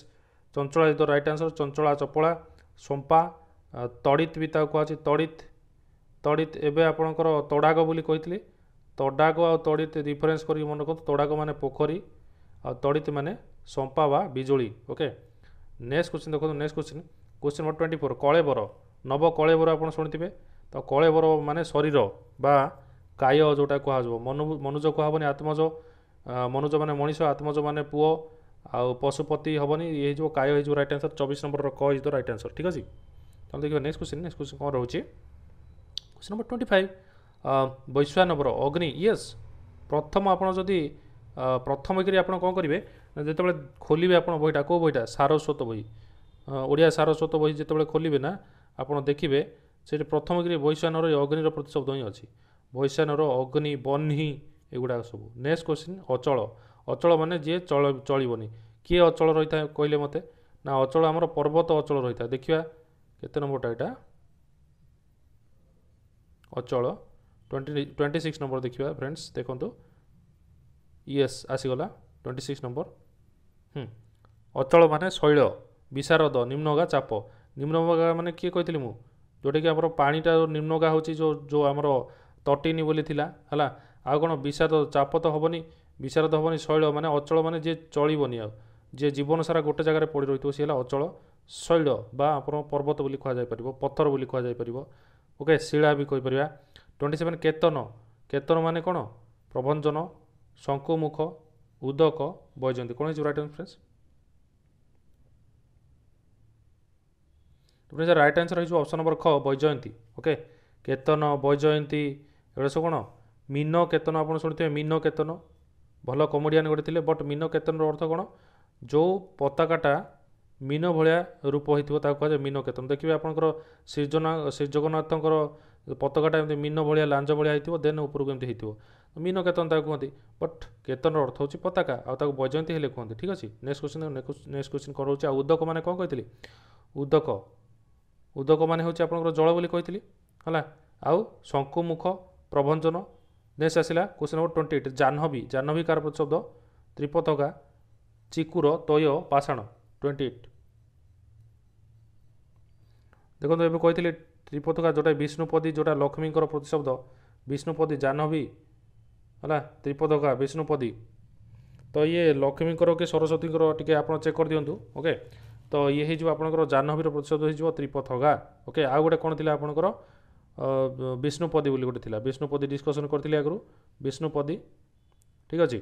ଚଞ୍ଚଳା ଯଦି ରାଇଟ୍ ଆନ୍ସର ଚଞ୍ଚଳା ଚପଳା ସୋମ୍ପା ତଡ଼ିତ ବି ତାକୁ କୁହାଯାଉଛି ତଡ଼ିତ ତଡ଼ିତ ଏବେ ଆପଣଙ୍କର ତଡ଼ାଗ ବୋଲି କହିଥିଲି ତଡ଼ାଗ ଆଉ ତଡ଼ିତ ରିଫରେନ୍ସ କରିକି ମନେ କରନ୍ତୁ ତଡ଼ାଗ ମାନେ ପୋଖରୀ ଆଉ ତଡ଼ିତ ମାନେ ସମ୍ପା ବା ବିଜୁଳି ଓକେ ନେକ୍ସଟ କୋଶ୍ଚିନ୍ ଦେଖନ୍ତୁ next question question number twenty four କଳେବର ନବ କଳେବର ଆପଣ ଶୁଣିଥିବେ ତ କଳେବର ମାନେ ଶରୀର ବା କାୟ ଯେଉଁଟା କୁହାଯିବ ମନୁ ମନୁଜ କୁହା ହେବନି ଆତ୍ମଜ ମନୁଜ ମାନେ ମଣିଷ ଆତ୍ମଜ ମାନେ ପୁଅ ଆଉ ପଶୁପତି ହେବନି ଇଏ ହେଇଯିବ କାୟ ହେଇଯିବ ରାଇଟ୍ ଆନ୍ସର୍ ଚବିଶ ନମ୍ବରର କ ହେଇଯିବ ରାଇଟ୍ ଆନ୍ସର୍ ଠିକ୍ ଅଛି ତାହେଲେ ଦେଖିବା ନେକ୍ସଟ କୋଶ୍ଚିନ୍ ନେକ୍ସଟ କ୍ୱେଶ୍ଚିନ୍ କ'ଣ ରହୁଛି question number twenty five number ଅଗ୍ନି ୟେସ୍ ପ୍ରଥମ ଆପଣ ଯଦି ପ୍ରଥମ କରି ଆପଣ କ'ଣ କରିବେ ଯେତେବେଳେ ଖୋଲିବେ ଆପଣ ବହିଟା କେଉଁ ବହିଟା ସାରସ୍ୱତ ବହି ଓଡ଼ିଆ ସାରସ୍ୱତ ବହି ଯେତେବେଳେ ଖୋଲିବେ ନା ଆପଣ ଦେଖିବେ ସେଠି ପ୍ରଥମ କରି ବୈଶ୍ୱାନର ଅଗ୍ନିର ପ୍ରତିଶବ୍ଦ ହିଁ ଅଛି ବୈଶ୍ୱାନର ଅଗ୍ନି ବହ୍ନି ଏଗୁଡ଼ାକ ସବୁ ନେକ୍ସଟ କୋଶ୍ଚିନ୍ ଅଚଳ ଅଚଳ ମାନେ ଯିଏ ଚଳ ଚଳିବନି କିଏ ଅଚଳ ରହିଥାଏ କହିଲେ ମୋତେ ନା ଅଚଳ ଆମର ପର୍ବତ ଅଚଳ ରହିଥାଏ ଦେଖିବା କେତେ ନମ୍ବରଟା ଏଇଟା ଅଚଳ ଟ୍ୱେଣ୍ଟି ଟ୍ୱେଣ୍ଟି ସିକ୍ସ ନମ୍ବର ଦେଖିବା ଫ୍ରେଣ୍ଡସ୍ ଦେଖନ୍ତୁ ୟେସ୍ ଆସିଗଲା ଟ୍ୱେଣ୍ଟି ସିକ୍ସ ନମ୍ବର ଅଚଳ ମାନେ ଶୈଳ ବିଶାରଦ ନିମ୍ନଗା ଚାପ ନିମ୍ନଗା ମାନେ କିଏ କହିଥିଲି ମୁଁ ଯେଉଁଟାକି ଆମର ପାଣିଟା ନିମ୍ନଗା ହେଉଛି ଯେଉଁ ଯେଉଁ ଆମର ତଟିନି ବୋଲି ଥିଲା ହେଲା ଆଉ କ'ଣ ବିଷାଦ ଚାପ ତ ହେବନି ବିଶାରଦ ହେବନି ଶୈଳ ମାନେ ଅଚଳ ମାନେ ଯିଏ ଚଳିବନି ଆଉ ଯିଏ ଜୀବନ ସାରା ଗୋଟେ ଜାଗାରେ ପଡ଼ି ରହିଥିବ ସିଏ ହେଲା ଅଚଳ ଶୈଳ ବା ଆପଣ ପର୍ବତ ବୋଲି କୁହାଯାଇପାରିବ ପଥର ବୋଲି କୁହାଯାଇପାରିବ ଓକେ ଶିଳା ବି କହିପାରିବା ଟ୍ୱେଣ୍ଟି ସେଭେନ୍ କେତନ କେତନ ମାନେ କ'ଣ ପ୍ରଭଞ୍ଜନ ଶଙ୍କୁମୁଖ ଉଦକ ବୈଜନ୍ତି କ'ଣ ହେଇଯିବ right answer friends twenty right answer ହେଇଯିବ ଅପସନ୍ ନମ୍ବର ଖ ବୈଜୟନ୍ତୀ ଓକେ କେତନ ବୈଜୟନ୍ତୀ ଏଗୁଡ଼ା ସବୁ କ'ଣ ମୀନ କେତନ ଆପଣ ଶୁଣିଥିବେ ମୀନ କେତନ ଭଲ କମେଡ଼ିଆନ୍ ଗୋଟେ ଥିଲେ ବଟ୍ ମିନ କେତନର ଅର୍ଥ କ'ଣ ଯେଉଁ ପତାକାଟା ମିନ ଭଳିଆ ରୂପ ହୋଇଥିବ ତାକୁ କୁହାଯାଏ ମିନ କେତନ ଦେଖିବେ ଆପଣଙ୍କର ସ୍ରୀଜନା ଶ୍ରୀଜଗନ୍ନାଥଙ୍କର ପତାକାଟା ଏମିତି ମିନ ଭଳିଆ ଲାଞ୍ଜ ଭଳିଆ ହୋଇଥିବ ଦେନ୍ ଉପରକୁ ଏମିତି ହୋଇଥିବ ମିନ କେତନ ତାକୁ କୁହନ୍ତି ବଟ୍ କେତନର ଅର୍ଥ ହେଉଛି ପତାକା ଆଉ ତାକୁ ବୈଜୟନ୍ତୀ ହେଲେ କୁହନ୍ତି ଠିକ୍ ଅଛି ନେକ୍ସଟ କ୍ୱେଶ୍ଚିନ୍ ନେକ୍ସଟ କ୍ୱେଶ୍ଚିନ୍ କ'ଣ ହେଉଛି ଆଉ ଉଦକ ମାନେ କ'ଣ କହିଥିଲି ଉଦକ ଉଦକ ମାନେ ହେଉଛି ଆପଣଙ୍କର ଜଳ ବୋଲି କହିଥିଲି ହେଲା ଆଉ ଶଙ୍କୁମୁଖ ପ୍ରଭଞ୍ଜନ ନେକ୍ସଟ ଆସିଲା କୋଶ୍ଚିନ୍ ନମ୍ବର ଟ୍ୱେଣ୍ଟି ଏଇଟ୍ ଜାହ୍ନବୀ ଜାହ୍ନବୀ କାର ପ୍ରତିଶବ୍ଦ ତ୍ରିପତକା ଚିକୁର ତୟ ପାଷାଣ ଟ୍ୱେଣ୍ଟି ଏଇଟ୍ ଦେଖନ୍ତୁ ଏବେ କହିଥିଲି ତ୍ରିପତକା ଯେଉଁଟା ବିଷ୍ଣୁପଦୀ ଯେଉଁଟା ଲକ୍ଷ୍ମୀଙ୍କର ପ୍ରତିଶବ୍ଦ ବିଷ୍ଣୁପଦୀ ଜାହ୍ନବୀ ହେଲା ତ୍ରିପତକା ବିଷ୍ଣୁପଦୀ ତ ଇଏ ଲକ୍ଷ୍ମୀଙ୍କର କି ସରସ୍ୱତୀଙ୍କର ଟିକେ ଆପଣ ଚେକ୍ କରିଦିଅନ୍ତୁ ଓକେ ତ ଇଏ ହେଇଯିବ ଆପଣଙ୍କର ଜାହ୍ନବୀର ପ୍ରତିଶବ୍ଦ ହେଇଯିବ ତ୍ରିପଥଗା ଓକେ ଆଉ ଗୋଟେ କ'ଣ ଥିଲା ଆପଣଙ୍କର ବିଷ୍ଣୁପଦୀ ବୋଲି ଗୋଟେ ଥିଲା ବିଷ୍ଣୁପଦୀ ଡିସ୍କସନ୍ କରିଥିଲି ଆଗରୁ ବିଷ୍ଣୁପଦୀ ଠିକ୍ ଅଛି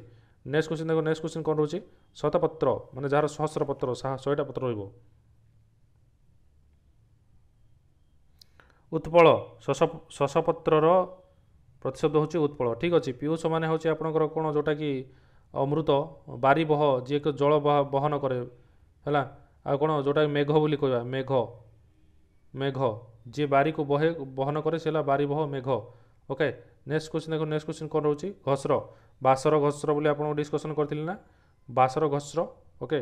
ନେକ୍ସଟ କ୍ୱେଶ୍ଚିନ୍ ଦେଖ ନେକ୍ସଟ କ୍ୱେଶ୍ଚିନ୍ କ'ଣ ରହୁଛି ଶତପତ୍ର ମାନେ ଯାହାର ସହସ୍ର ପତ୍ର ଶହେଟା ପତ୍ର ରହିବ ଉତ୍ପଳ ଶଶ ଶଶପତ୍ରର ପ୍ରତିଶବ୍ଦ ହେଉଛି ଉତ୍ପଳ ଠିକ୍ ଅଛି ପିୟୁଷ ମାନେ ହେଉଛି ଆପଣଙ୍କର କ'ଣ ଯେଉଁଟାକି ଅମୃତ ବାରିବହ ଯିଏକ ଜଳ ବହନ କରେ ହେଲା ଆଉ କ'ଣ ଯେଉଁଟାକି ମେଘ ବୋଲି କହିବା ମେଘ ମେଘ जी बारी को बहे बहन करे से बारी बह मेघ ओके ନେକ୍ସଟ କ୍ୱେଶ୍ଚିନ୍ ଦେଖନ୍ତୁ ନେକ୍ସଟ କ୍ୱେଶ୍ଚିନ୍ କ'ଣ ରହୁଛି ଘସ୍ର ବାସର ଘସ୍ର ବୋଲି ଆପଣଙ୍କୁ ଡିସ୍କସନ୍ କରିଥିଲି ନା ବାସର ଘସ୍ର ଓକେ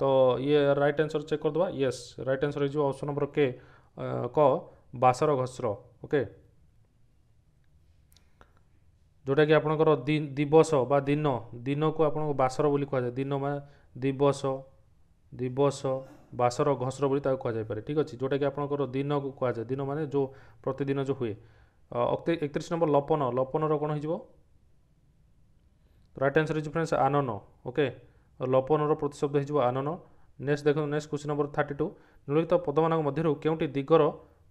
ତ ଇଏ ରାଇଟ୍ ଆନ୍ସର୍ ଚେକ୍ କରିଦେବା ୟେସ୍ ରାଇଟ୍ ଆନ୍ସର୍ ହେଇଯିବ ଅପସନ୍ ନମ୍ବର କେ କ ବାସର ଘସ୍ର ଓକେ ଯେଉଁଟାକି ଆପଣଙ୍କର ଦିବସ ବା ଦିନ ଦିନକୁ ଆପଣଙ୍କୁ ବାସର ବୋଲି କୁହାଯାଏ ଦିନ ମାନେ ଦିବସ ଦିବସ ବାସର ଘସର ବୋଲି ତାକୁ କୁହାଯାଇପାରେ ଠିକ୍ ଅଛି ଯେଉଁଟାକି ଆପଣଙ୍କର ଦିନକୁ କୁହାଯାଏ ଦିନ ମାନେ ଯେଉଁ ପ୍ରତିଦିନ ଯେଉଁ ହୁଏ ଏକତିରିଶ ନମ୍ବର ଲପନ ଲପନର କ'ଣ ହେଇଯିବ ରାଇଟ୍ ଆନ୍ସର ହେଇଯିବ ଫ୍ରେଣ୍ଡସ୍ ଆନନ ଓକେ ଲପନର ପ୍ରତିଶବ୍ଦ ହେଇଯିବ ଆନନ ନେକ୍ସଟ ଦେଖନ୍ତୁ next question number thirty two ନିଳିତ ପଦମାନଙ୍କ ମଧ୍ୟରୁ କେଉଁଠି ଦିଗର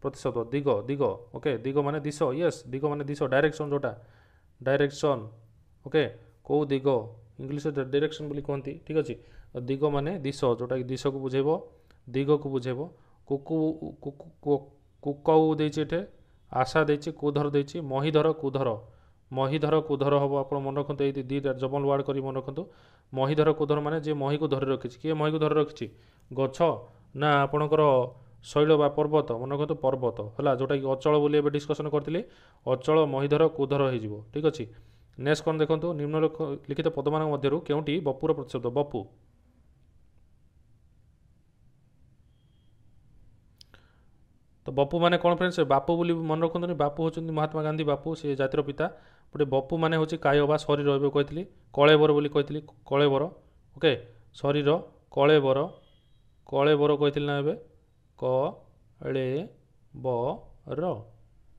ପ୍ରତିଶବ୍ଦ ଦିଗ ଦିଗ ଓକେ ଦିଗ ମାନେ ଦିଶ ୟେସ୍ ଦିଗ ମାନେ ଦିଶ ଡାଇରେକ୍ସନ୍ ଯେଉଁଟା ଡାଇରେକ୍ସନ୍ ଓକେ କେଉଁ ଦିଗ ଇଂଲିଶରେ ଡିରେକ୍ସନ୍ ବୋଲି କୁହନ୍ତି ଠିକ୍ ଅଛି ଦିଗ ମାନେ ଦିଶ ଯେଉଁଟାକି ଦିଶକୁ ବୁଝେଇବ ଦିଗକୁ ବୁଝେଇବ କୁକୁ କୁକଉ ଦେଇଛି ଏଠି ଆଶା ଦେଇଛି କୁଧର ଦେଇଛି ମହିଧର କୁଧର ମହିଧର କୁଧର ହେବ ଆପଣ ମନେ ରଖନ୍ତୁ ଏଇ ଦୁଇଟା ଜବଲ ୱାର୍ଡ଼ କରି ମନେ ରଖନ୍ତୁ ମହିଧର କୁଧର ମାନେ ଯିଏ ମହିକୁ ଧରି ରଖିଛି କିଏ ମହିକୁ ଧରି ରଖିଛି ଗଛ ନା ଆପଣଙ୍କର ଶୈଳ ବା ପର୍ବତ ମନେ ରଖନ୍ତୁ ପର୍ବତ ହେଲା ଯେଉଁଟାକି ଅଚଳ ବୋଲି ଏବେ ଡିସ୍କସନ୍ କରିଥିଲି ଅଚଳ ମହିଧର କୁଧର ହୋଇଯିବ ଠିକ୍ ଅଛି ନେକ୍ସଟ କ'ଣ ଦେଖନ୍ତୁ ନିମ୍ନ ଲିଖିତ ପଦମାନଙ୍କ ମଧ୍ୟରୁ କେଉଁଠି ବପୁର ପ୍ରତିଶବ୍ଦ ବପୁ ତ ବାପୁ ମାନେ କ'ଣ ଫ୍ରେଣ୍ଡ ସେ ବାପୁ ବୋଲି ମନେ ରଖନ୍ତୁନି ବାପୁ ହେଉଛନ୍ତି ମହାତ୍ମା ଗାନ୍ଧୀ ବାପୁ ସେ ଜାତିର ପିତା ଗୋଟେ ବାପୁ ମାନେ ହେଉଛି କାୟ ବା ଶରୀର ଏବେ କହିଥିଲି କଳେବର ବୋଲି କହିଥିଲି କଳେବର ଓକେ ଶରୀର କଳେବର କଳେବର କହିଥିଲି ନା ଏବେ କ ଳେ ବ ର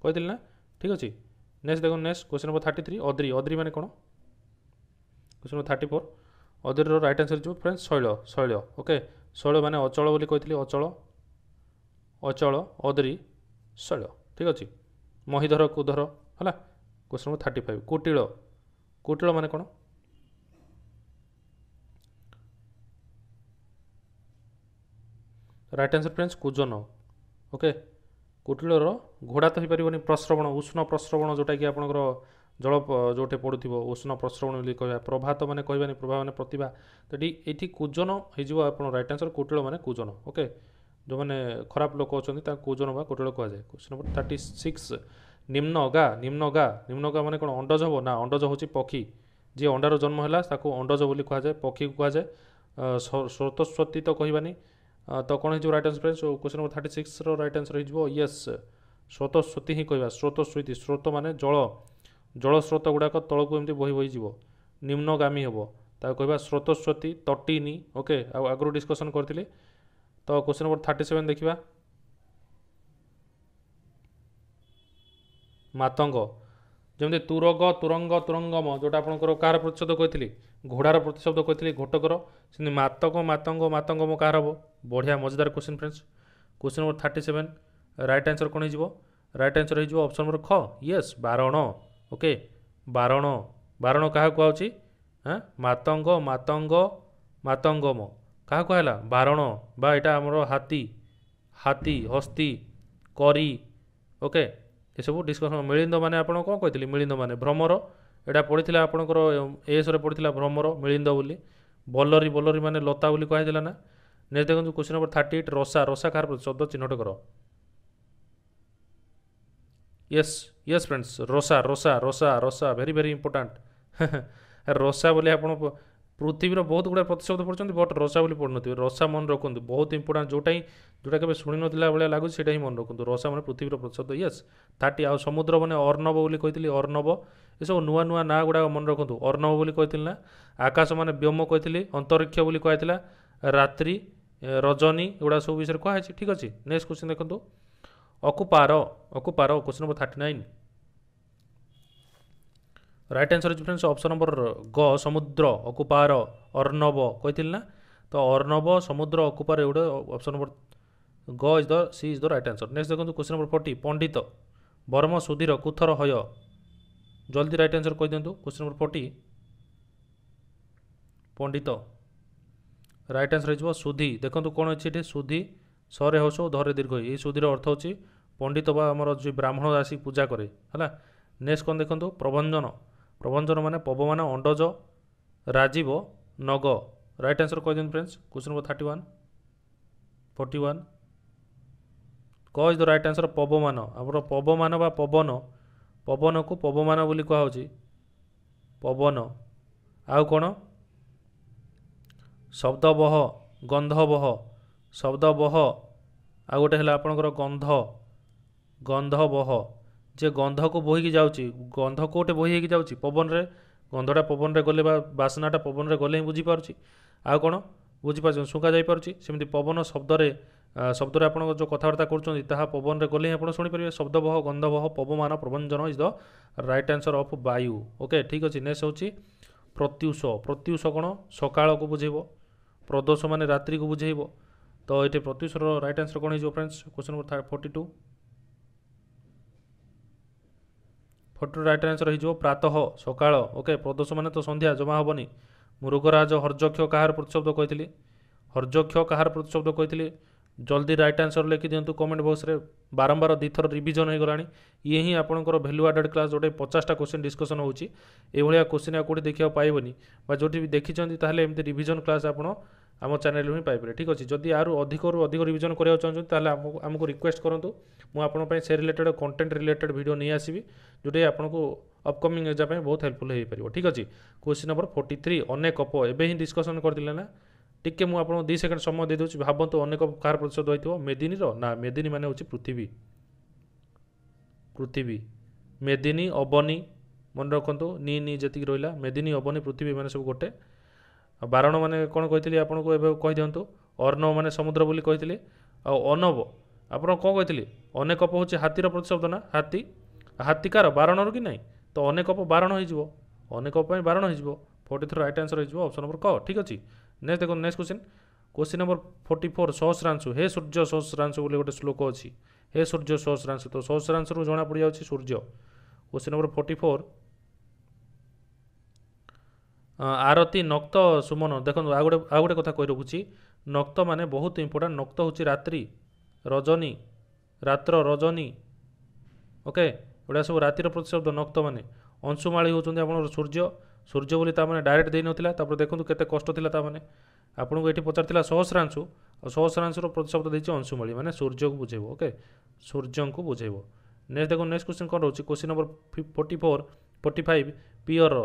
କହିଥିଲି ନା ଠିକ୍ ଅଛି ନେକ୍ସଟ୍ ଦେଖନ୍ତୁ next question number thirty three ଅଦ୍ରି ଅଦ୍ରି ମାନେ କ'ଣ କୋଶ୍ଚିନ୍ ନମ୍ବର ଥାର୍ଟି ଫୋର୍ ଅଦ୍ରିର ରାଇଟ୍ ଆନ୍ସର୍ ହେଇଯିବ ଫ୍ରେଣ୍ଡ ଶୈଳ ଶୈଳ ଓକେ ଶୈଳ ମାନେ ଅଚଳ ବୋଲି କହିଥିଲି ଅଚଳ ଅଚଳ ଅଦ୍ରି ଶୈଳ ଠିକ୍ ଅଛି ମହିଧର କୁଧର ହେଲା କୋଶ୍ଚିନ୍ ନମ୍ବର ଥାର୍ଟି ଫାଇଭ୍ କୁଟିଳ କୁଟିଳ ମାନେ କ'ଣ ରାଇଟ୍ ଆନ୍ସର ଫ୍ରେଣ୍ଡସ୍ କୁଜନ ଓକେ କୁଟିଳର ଘୋଡ଼ା ତ ହେଇପାରିବନି ପ୍ରସ୍ରବଣ ଉଷ୍ଣ ପ୍ରସ୍ରବଣ ଯେଉଁଟାକି ଆପଣଙ୍କର ଜଳ ଯେଉଁଠି ପଡ଼ୁଥିବ ଉଷ୍ଣ ପ୍ରସ୍ରବଣ ବୋଲି କହିବା ପ୍ରଭାତ ମାନେ କହିବାନି ପ୍ରଭାବ ମାନେ ପ୍ରତିଭା ତ ଏଠି ଏଇଠି କୁଜନ ହେଇଯିବ ଆପଣ ରାଇଟ୍ ଆନ୍ସର କୁଟିଳ ମାନେ କୁଜନ ଓକେ ଯେଉଁମାନେ ଖରାପ ଲୋକ ଅଛନ୍ତି ତାଙ୍କୁ କୋଜନ ବା କୋଟଳ କୁହାଯାଏ କ୍ୱେଶ୍ଚନ୍ ନମ୍ବର ଥାର୍ଟି ସିକ୍ସ ନିମ୍ନ ଅଗା ନିମ୍ନ ଅଗା ନିମ୍ନ ଅଗା ମାନେ କ'ଣ ଅଣ୍ଡଜ ହେବ ନା ଅଣ୍ଡଜ ହେଉଛି ପକ୍ଷୀ ଯିଏ ଅଣ୍ଡାର ଜନ୍ମ ହେଲା ତାକୁ ଅଣ୍ଡଜ ବୋଲି କୁହାଯାଏ ପକ୍ଷୀକୁ କୁହାଯାଏ ସ୍ରୋତସ୍ୱତୀ ତ କହିବାନି ତ କ'ଣ ହେଇଯିବ right answer friend number thirty ସିକ୍ସର ରାଇଟ୍ ଆନ୍ସର୍ ହେଇଯିବ ୟେସ୍ ସ୍ରୋତସ୍ୱତୀ ହିଁ କହିବା ସ୍ରୋତସ୍ୱତୀ ସ୍ରୋତ ମାନେ ଜଳ ଜଳସ୍ରୋତ ଗୁଡ଼ାକ ତଳକୁ ଏମିତି ବହି ବହିଯିବ ନିମ୍ନଗାମୀ ହେବ ତାକୁ କହିବା ସ୍ରୋତସ୍ୱତୀ ତଟିନି ଓକେ ଆଉ ଆଗରୁ ଡିସ୍କସନ୍ କରିଥିଲି ତ କୋଶ୍ଚିନ୍ ନମ୍ବର ଥାର୍ଟି ସେଭେନ୍ ଦେଖିବା ମାତଙ୍ଗ ଯେମିତି ତୁରଗ ତୁରଙ୍ଗ ତୁରଙ୍ଗମ ଯେଉଁଟା ଆପଣଙ୍କର କାହାର ପ୍ରତିଶବ୍ଦ କହିଥିଲି ଘୋଡ଼ାର ପ୍ରତିଶବ୍ଦ କହିଥିଲି ଘୋଟକର ସେମିତି ମାତଙ୍ଗ ମାତଙ୍ଗ ମାତଙ୍ଗମ କାହାର ହେବ ବଢ଼ିଆ ମଜାଦାର question friends question number thirty seven right answer କ'ଣ ହେଇଯିବ ରାଇଟ୍ ଆନ୍ସର୍ ହେଇଯିବ ଅପ୍ସନ୍ ନମ୍ବର ଖ ୟେସ୍ ବାରଣ ଓକେ ବାରଣ ବାରଣ କାହାକୁ କୁହାହେଉଛି ହଁ ମାତଙ୍ଗ ମାତଙ୍ଗ ମାତଙ୍ଗମ କାହାକୁ କୁହାହେଲା ବାରଣ ବା ଏଇଟା ଆମର ହାତୀ ହାତୀ ହସ୍ତି କରି ଓକେ ଏସବୁ ଡିସ୍କସନ୍ ମିଳିନ୍ଦ ମାନେ ଆପଣ କ'ଣ କହିଥିଲେ ମିଳିନ୍ଦ ମାନେ ଭ୍ରମର ଏଇଟା ପଡ଼ିଥିଲା ଆପଣଙ୍କର ଏଏସ୍ରେ ପଡ଼ିଥିଲା ଭ୍ରମର ମିଳିନ୍ଦ ବୋଲି ବଲରୀ ବଲରୀ ମାନେ ଲତା ବୋଲି କୁହାଯାଇଥିଲା ନା ନେକ୍ସଟ ଦେଖନ୍ତୁ କୋଶ୍ଚିନ୍ ନମ୍ବର ଥାର୍ଟି ଏଇଟ୍ ରସା ରସା କାହାର ଶବ୍ଦ ଚିହ୍ନଟ କର ୟେସ୍ ୟେସ୍ ଫ୍ରେଣ୍ଡସ୍ ରସା ରସା ରସା ରସା ଭେରି ଭେରି ଇମ୍ପୋର୍ଟାଣ୍ଟ ରସା ବୋଲି ଆପଣ ପୃଥିବୀର ବହୁତ ଗୁଡ଼ାଏ ପ୍ରତିଶବ୍ଦ ପଢ଼ୁଛନ୍ତି ବଟ୍ ରସା ବୋଲି ପଢ଼ୁନଥିବେ ରସା ମନେ ରଖନ୍ତୁ ବହୁତ ଇମ୍ପୋର୍ଟାଣ୍ଟ ଯେଉଁଟା ହିଁ ଯେଉଁଟା କେବେ ଶୁଣିନଥିଲା ଭଳିଆ ଲାଗୁଛି ସେଇଟା ହିଁ ମନେ ରଖନ୍ତୁ ରସା ମାନେ ପୃଥିବୀର ପ୍ରତିଶବ୍ଦ ୟେସ୍ ଥାର୍ଟି ଆଉ ସମୁଦ୍ର ମାନେ ଅର୍ଣ୍ଣବ ବୋଲି କହିଥିଲି ଅର୍ଣ୍ଣବ ଏସବୁ ନୂଆ ନୂଆ ନାଁ ଗୁଡ଼ାକ ମନେ ରଖନ୍ତୁ ଅର୍ଣ୍ଣବ ବୋଲି କହିଥିଲି ନା ଆକାଶ ମାନେ ବ୍ୟୋମ କହିଥିଲି ଅନ୍ତରୀକ୍ଷ ବୋଲି କୁହାଯାଇଥିଲା ରାତ୍ରି ରଜନୀ ଏଗୁଡ଼ା ସବୁ ବିଷୟରେ କୁହାହେଇଛି ଠିକ୍ ଅଛି ନେକ୍ସଟ କୋଶ୍ଚିନ୍ ଦେଖନ୍ତୁ ଅକୁପାର ଅକୁପାର question number thirty nine right answer ଅଛି ଫ୍ରେଣ୍ଡସ୍ ଅପ୍ସନ୍ ନମ୍ବର ଗ ସମୁଦ୍ର ଅକୁପାର ଅର୍ଣ୍ଣବ କହିଥିଲି ନା ତ ଅର୍ଣ୍ଣବ ସମୁଦ୍ର ଅକୁପାର ଏଗୁଡ଼େ ଅପ୍ସନ୍ ନମ୍ବର ଗ is the C is the right answer next ଦେଖନ୍ତୁ କ୍ୱେଶ୍ଚନ୍ ନମ୍ବର ଫର୍ଟି ପଣ୍ଡିତ ବର୍ମ ସୁଧୀର କୁଥର ହୟ ଜଲ୍ଦି ରାଇଟ୍ ଆନ୍ସର୍ କହିଦିଅନ୍ତୁ କ୍ୱେଶ୍ଚନ୍ ନମ୍ବର ଫର୍ଟି ପଣ୍ଡିତ ରାଇଟ୍ ଆନ୍ସର୍ ହେଇଯିବ ସୁଧି ଦେଖନ୍ତୁ କ'ଣ ଅଛି ଏଠି ସୁଧି ସରେ ହଉ ଧରେ ଦୀର୍ଘ ଏଇ ସୁଧିର ଅର୍ଥ ହେଉଛି ପଣ୍ଡିତ ବା ଆମର ଯେ ବ୍ରାହ୍ମଣ ଆସି ପୂଜା କରେ ହେଲା ନେକ୍ସଟ୍ କ'ଣ ଦେଖନ୍ତୁ ପ୍ରଭଞ୍ଜନ ପ୍ରବଞ୍ଜନ ମାନେ ପବମାନ ଅଣ୍ଡଜ ରାଜୀବ ନଗ ରାଇଟ୍ ଆନ୍ସର କହିଦିଅନ୍ତୁ friends question number thirty one forty one କ ଇଜ୍ ଦ ରାଇଟ୍ ଆନ୍ସର ପବମାନ ଆମର ପବମାନ ବା ପବନ ପବନକୁ ପବମାନ ବୋଲି କୁହାହେଉଛି ପବନ ଆଉ କ'ଣ ଶବ୍ଦବହ ଗନ୍ଧବହ ଶବ୍ଦବହ ଆଉ ଗୋଟେ ହେଲା ଆପଣଙ୍କର ଗନ୍ଧ ଗନ୍ଧବହ ଯେ ଗନ୍ଧକୁ ବୋହିକି ଯାଉଛି ଗନ୍ଧ କେଉଁଠି ବୋହି ହେଇକି ଯାଉଛି ପବନରେ ଗନ୍ଧଟା ପବନରେ ଗଲେ ବା ବାସ୍ନାଟା ପବନରେ ଗଲେ ହିଁ ବୁଝିପାରୁଛି ଆଉ କ'ଣ ବୁଝିପାରୁଛି ଶୁଙ୍ଘା ଯାଇପାରୁଛି ସେମିତି ପବନ ଶବ୍ଦରେ ଶବ୍ଦରେ ଆପଣ ଯେଉଁ କଥାବାର୍ତ୍ତା କରୁଛନ୍ତି ତାହା ପବନରେ ଗଲେ ହିଁ ଆପଣ ଶୁଣିପାରିବେ ଶବ୍ଦବହ ଗନ୍ଧବହ ପବମାନ ପ୍ରବଞ୍ଜନ is the right answer of ବାୟୁ ଓକେ ଠିକ୍ ଅଛି ନେକ୍ସଟ୍ ହେଉଛି ପ୍ରତ୍ୟୁଷ ପ୍ରତ୍ୟୁଷ କ'ଣ ସକାଳକୁ ବୁଝେଇବ ପ୍ରଦୋଷ ମାନେ ରାତ୍ରିକୁ ବୁଝେଇବ ତ ଏଇଠି ପ୍ରତ୍ୟୁଷର ରାଇଟ୍ ଆନ୍ସର୍ କ'ଣ ହେଇଯିବ friends question number forty two ଫଟୋ ରାଇଟ୍ ଆନ୍ସର୍ ହେଇଯିବ ପ୍ରାତଃ ସକାଳ ଓକେ ପ୍ରଦୋଷ ମାନେ ତ ସନ୍ଧ୍ୟା ଜମା ହେବନି ମୃଗରାଜ ହର୍ଯକ୍ଷ କାହାର ପ୍ରତିଶବ୍ଦ କହିଥିଲି ହର୍ଯକ୍ଷ କାହାର ପ୍ରତିଶବ୍ଦ କହିଥିଲି ଜଲ୍ଦି ରାଇଟ୍ ଆନ୍ସର୍ ଲେଖିଦିଅନ୍ତୁ କମେଣ୍ଟ ବକ୍ସରେ ବାରମ୍ବାର ଦୁଇଥର ରିଭିଜନ୍ ହୋଇଗଲାଣି ଇଏ ହିଁ ଆପଣଙ୍କର ଭ୍ୟାଲୁ ଆଡ଼େଡ଼୍ କ୍ଲାସ୍ ଯେଉଁଟା ପଚାଶଟା କୋଶ୍ଚିନ୍ ଡିସ୍କସନ୍ ହେଉଛି ଏଭଳିଆ କୋଶ୍ଚିନ୍ ଆଉ କେଉଁଠି ଦେଖିବାକୁ ପାଇବନି ବା ଯେଉଁଠି ବି ଦେଖିଛନ୍ତି ତାହେଲେ ଏମିତି ରିଭିଜନ୍ କ୍ଲାସ୍ ଆପଣ ଆମ ଚ୍ୟାନେଲରୁ ହିଁ ପାଇପାରିବେ ଠିକ୍ ଅଛି ଯଦି ଆରୁ ଅଧିକରୁ ଅଧିକ ରିଭିଜନ୍ କରିବାକୁ ଚାହୁଁଛନ୍ତି ତାହେଲେ ଆମକୁ ଆମକୁ ରିକ୍ୱେଷ୍ଟ କରନ୍ତୁ ମୁଁ ଆପଣଙ୍କ ପାଇଁ ସେ ରିଲେଟେଡ଼ କଣ୍ଟେଣ୍ଟ ରିଲେଟେଡ଼ ଭିଡ଼ିଓ ନେଇ ଆସିବି ଯେଉଁଟାକି ଆପଣଙ୍କୁ ଅପକମିଂ ଏକ୍ଜାମ୍ ପାଇଁ ବହୁତ ହେଲ୍ପଫୁଲ୍ ହୋଇପାରିବ ଠିକ୍ ଅଛି କୋଶ୍ଚିନ୍ ନମ୍ବର ଫୋର୍ଟି ଥ୍ରୀ ଅନେକ କପ ଏବେ ହିଁ ଡିସ୍କସନ୍ କରିଥିଲେ ନା ଟିକେ ମୁଁ ଆପଣଙ୍କୁ ଦୁଇ ସେକେଣ୍ଡ ସମୟ ଦେଇଦେଉଛି ଭାବନ୍ତୁ ଅନେକ କାହାର ପ୍ରତିଶତ ହୋଇଥିବ ମେଦିନୀର ନା ମେଦିନୀ ମାନେ ହେଉଛି ପୃଥିବୀ ପୃଥିବୀ ମେଦିନୀ ଅବନୀ ମନେ ରଖନ୍ତୁ ନି ନି ଯେତିକି ରହିଲା ମେଦିନୀ ଅବନୀ ପୃଥିବୀ ମାନେ ସବୁ ଗୋଟେ ବାରଣ ମାନେ କ'ଣ କହିଥିଲି ଆପଣଙ୍କୁ ଏବେ କହିଦିଅନ୍ତୁ ଅର୍ଣ୍ଣ ମାନେ ସମୁଦ୍ର ବୋଲି କହିଥିଲି ଆଉ ଅନବ ଆପଣ କ'ଣ କହିଥିଲି ଅନେକପ ହେଉଛି ହାତୀର ପ୍ରତିଶବ୍ଦ ନା ହାତୀ ହାତିକାର ବାରଣର କି ନାହିଁ ତ ଅନେକପ ବାରଣ ହୋଇଯିବ ଅନେକ ପାଇଁ ବାରଣ ହୋଇଯିବ ଫୋର୍ଟି ଥ୍ରୀ ରାଇଟ୍ ଆନ୍ସର୍ ହୋଇଯିବ ଅପ୍ସନ୍ ନମ୍ବର କ ଠିକ୍ ଅଛି ନେକ୍ସଟ୍ ଦେଖନ୍ତୁ next question question number forty four ସହସ୍ରାଂଶୁ ହେ ସୂର୍ଯ୍ୟ ସହସ୍ରାଂଶୁ ବୋଲି ଗୋଟେ ଶ୍ଳୋକ ଅଛି ହେ ସୂର୍ଯ୍ୟ ସହସ୍ରାଂଶୁ ତ ସହସ୍ରାଂଶରୁ ଜଣାପଡ଼ିଯାଉଛି ସୂର୍ଯ୍ୟ କୋଶ୍ଚିନ୍ ନମ୍ବର ଫୋର୍ଟି ଫୋର୍ ଆରତି ନକ୍ତ ସୁମନ ଦେଖନ୍ତୁ ଆଉ ଗୋଟେ ଆଉ ଗୋଟେ କଥା କହି ରଖୁଛି ନକ୍ତ ମାନେ ବହୁତ ଇମ୍ପୋର୍ଟାଣ୍ଟ ନକ୍ତ ହେଉଛି ରାତ୍ରି ରଜନୀ ରାତ୍ର ରଜନୀ ଓକେ ଏଗୁଡ଼ା ସବୁ ରାତିର ପ୍ରତିଶବ୍ଦ ନକ୍ତ ମାନେ ଅଂଶୁମାଳି ହେଉଛନ୍ତି ଆପଣଙ୍କର ସୂର୍ଯ୍ୟ ସୂର୍ଯ୍ୟ ବୋଲି ତା'ମାନେ ଡାଇରେକ୍ଟ ଦେଇନଥିଲା ତା'ପରେ ଦେଖନ୍ତୁ କେତେ କଷ୍ଟ ଥିଲା ତା'ମାନେ ଆପଣଙ୍କୁ ଏଠି ପଚାରିଥିଲା ସହସ୍ରାଂଶୁ ଆଉ ସହସ୍ରାଂଶୁର ପ୍ରତିଶବ୍ଦ ଦେଇଛି ଅଂଶୁମାଳି ମାନେ ସୂର୍ଯ୍ୟକୁ ବୁଝେଇବ ଓକେ ସୂର୍ଯ୍ୟଙ୍କୁ ବୁଝେଇବ ନେକ୍ସଟ ଦେଖନ୍ତୁ ନେକ୍ସଟ କ୍ୱେଶ୍ଚିନ୍ କ'ଣ ରହୁଛି question number forty four forty five ପିଅର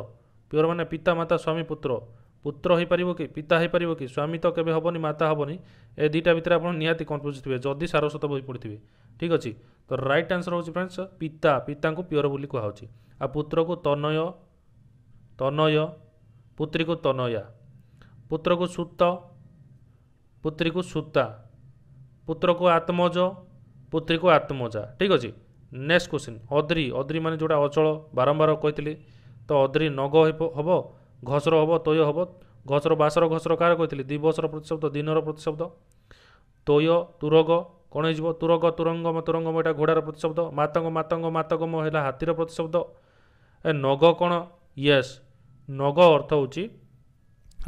ପିଓର ମାନେ ପିତା ମାତା ସ୍ୱାମୀ ପୁତ୍ର ପୁତ୍ର ହୋଇପାରିବ କି ପିତା ହୋଇପାରିବ କି ସ୍ୱାମୀ ତ କେବେ ହେବନି ମାତା ହେବନି ଏ ଦୁଇଟା ଭିତରେ ଆପଣ ନିହାତି କନଫ୍ୟୁଜ୍ ଥିବେ ଯଦି ସାରସ୍ୱତ ବହି ପଢ଼ିଥିବେ ଠିକ୍ ଅଛି ତ ରାଇଟ୍ ଆନ୍ସର୍ ହେଉଛି ଫ୍ରେଣ୍ଡସ୍ ପିତା ପିତାଙ୍କୁ ପିଓର ବୋଲି କୁହାହେଉଛି ଆଉ ପୁତ୍ରକୁ ତନୟ ତନୟ ପୁତ୍ରୀକୁ ତନୟା ପୁତ୍ରକୁ ସୂତ ପୁତ୍ରୀକୁ ସୂତା ପୁତ୍ରକୁ ଆତ୍ମଜ ପୁତ୍ରୀକୁ ଆତ୍ମଜା ଠିକ୍ ଅଛି ନେକ୍ସଟ କୋଶ୍ଚିନ୍ ଅଦ୍ରି ଅଦ୍ରି ମାନେ ଯେଉଁଟା ଅଚଳ ବାରମ୍ବାର କହିଥିଲି ତ ଅଦ୍ରି ନଗ ହେବ ଘସର ହେବ ତୟ ହେବ ଘସର ବାସର ଘସର କାହାର କହିଥିଲି ଦିବସର ପ୍ରତିଶବ୍ଦ ଦିନର ପ୍ରତିଶବ୍ଦ ତୟ ତୁରଗ କ'ଣ ହେଇଯିବ ତୁରଗ ତୁରଙ୍ଗମ ତୁରଙ୍ଗମ ଏଇଟା ଘୋଡ଼ାର ପ୍ରତିଶବ୍ଦ ମାତଙ୍ଗ ମାତଙ୍ଗ ମାତଙ୍ଗମ ହେଲା ହାତୀର ପ୍ରତିଶବ୍ଦ ଏ ନଗ କ'ଣ ୟେସ୍ ନଗ ଅର୍ଥ ହେଉଛି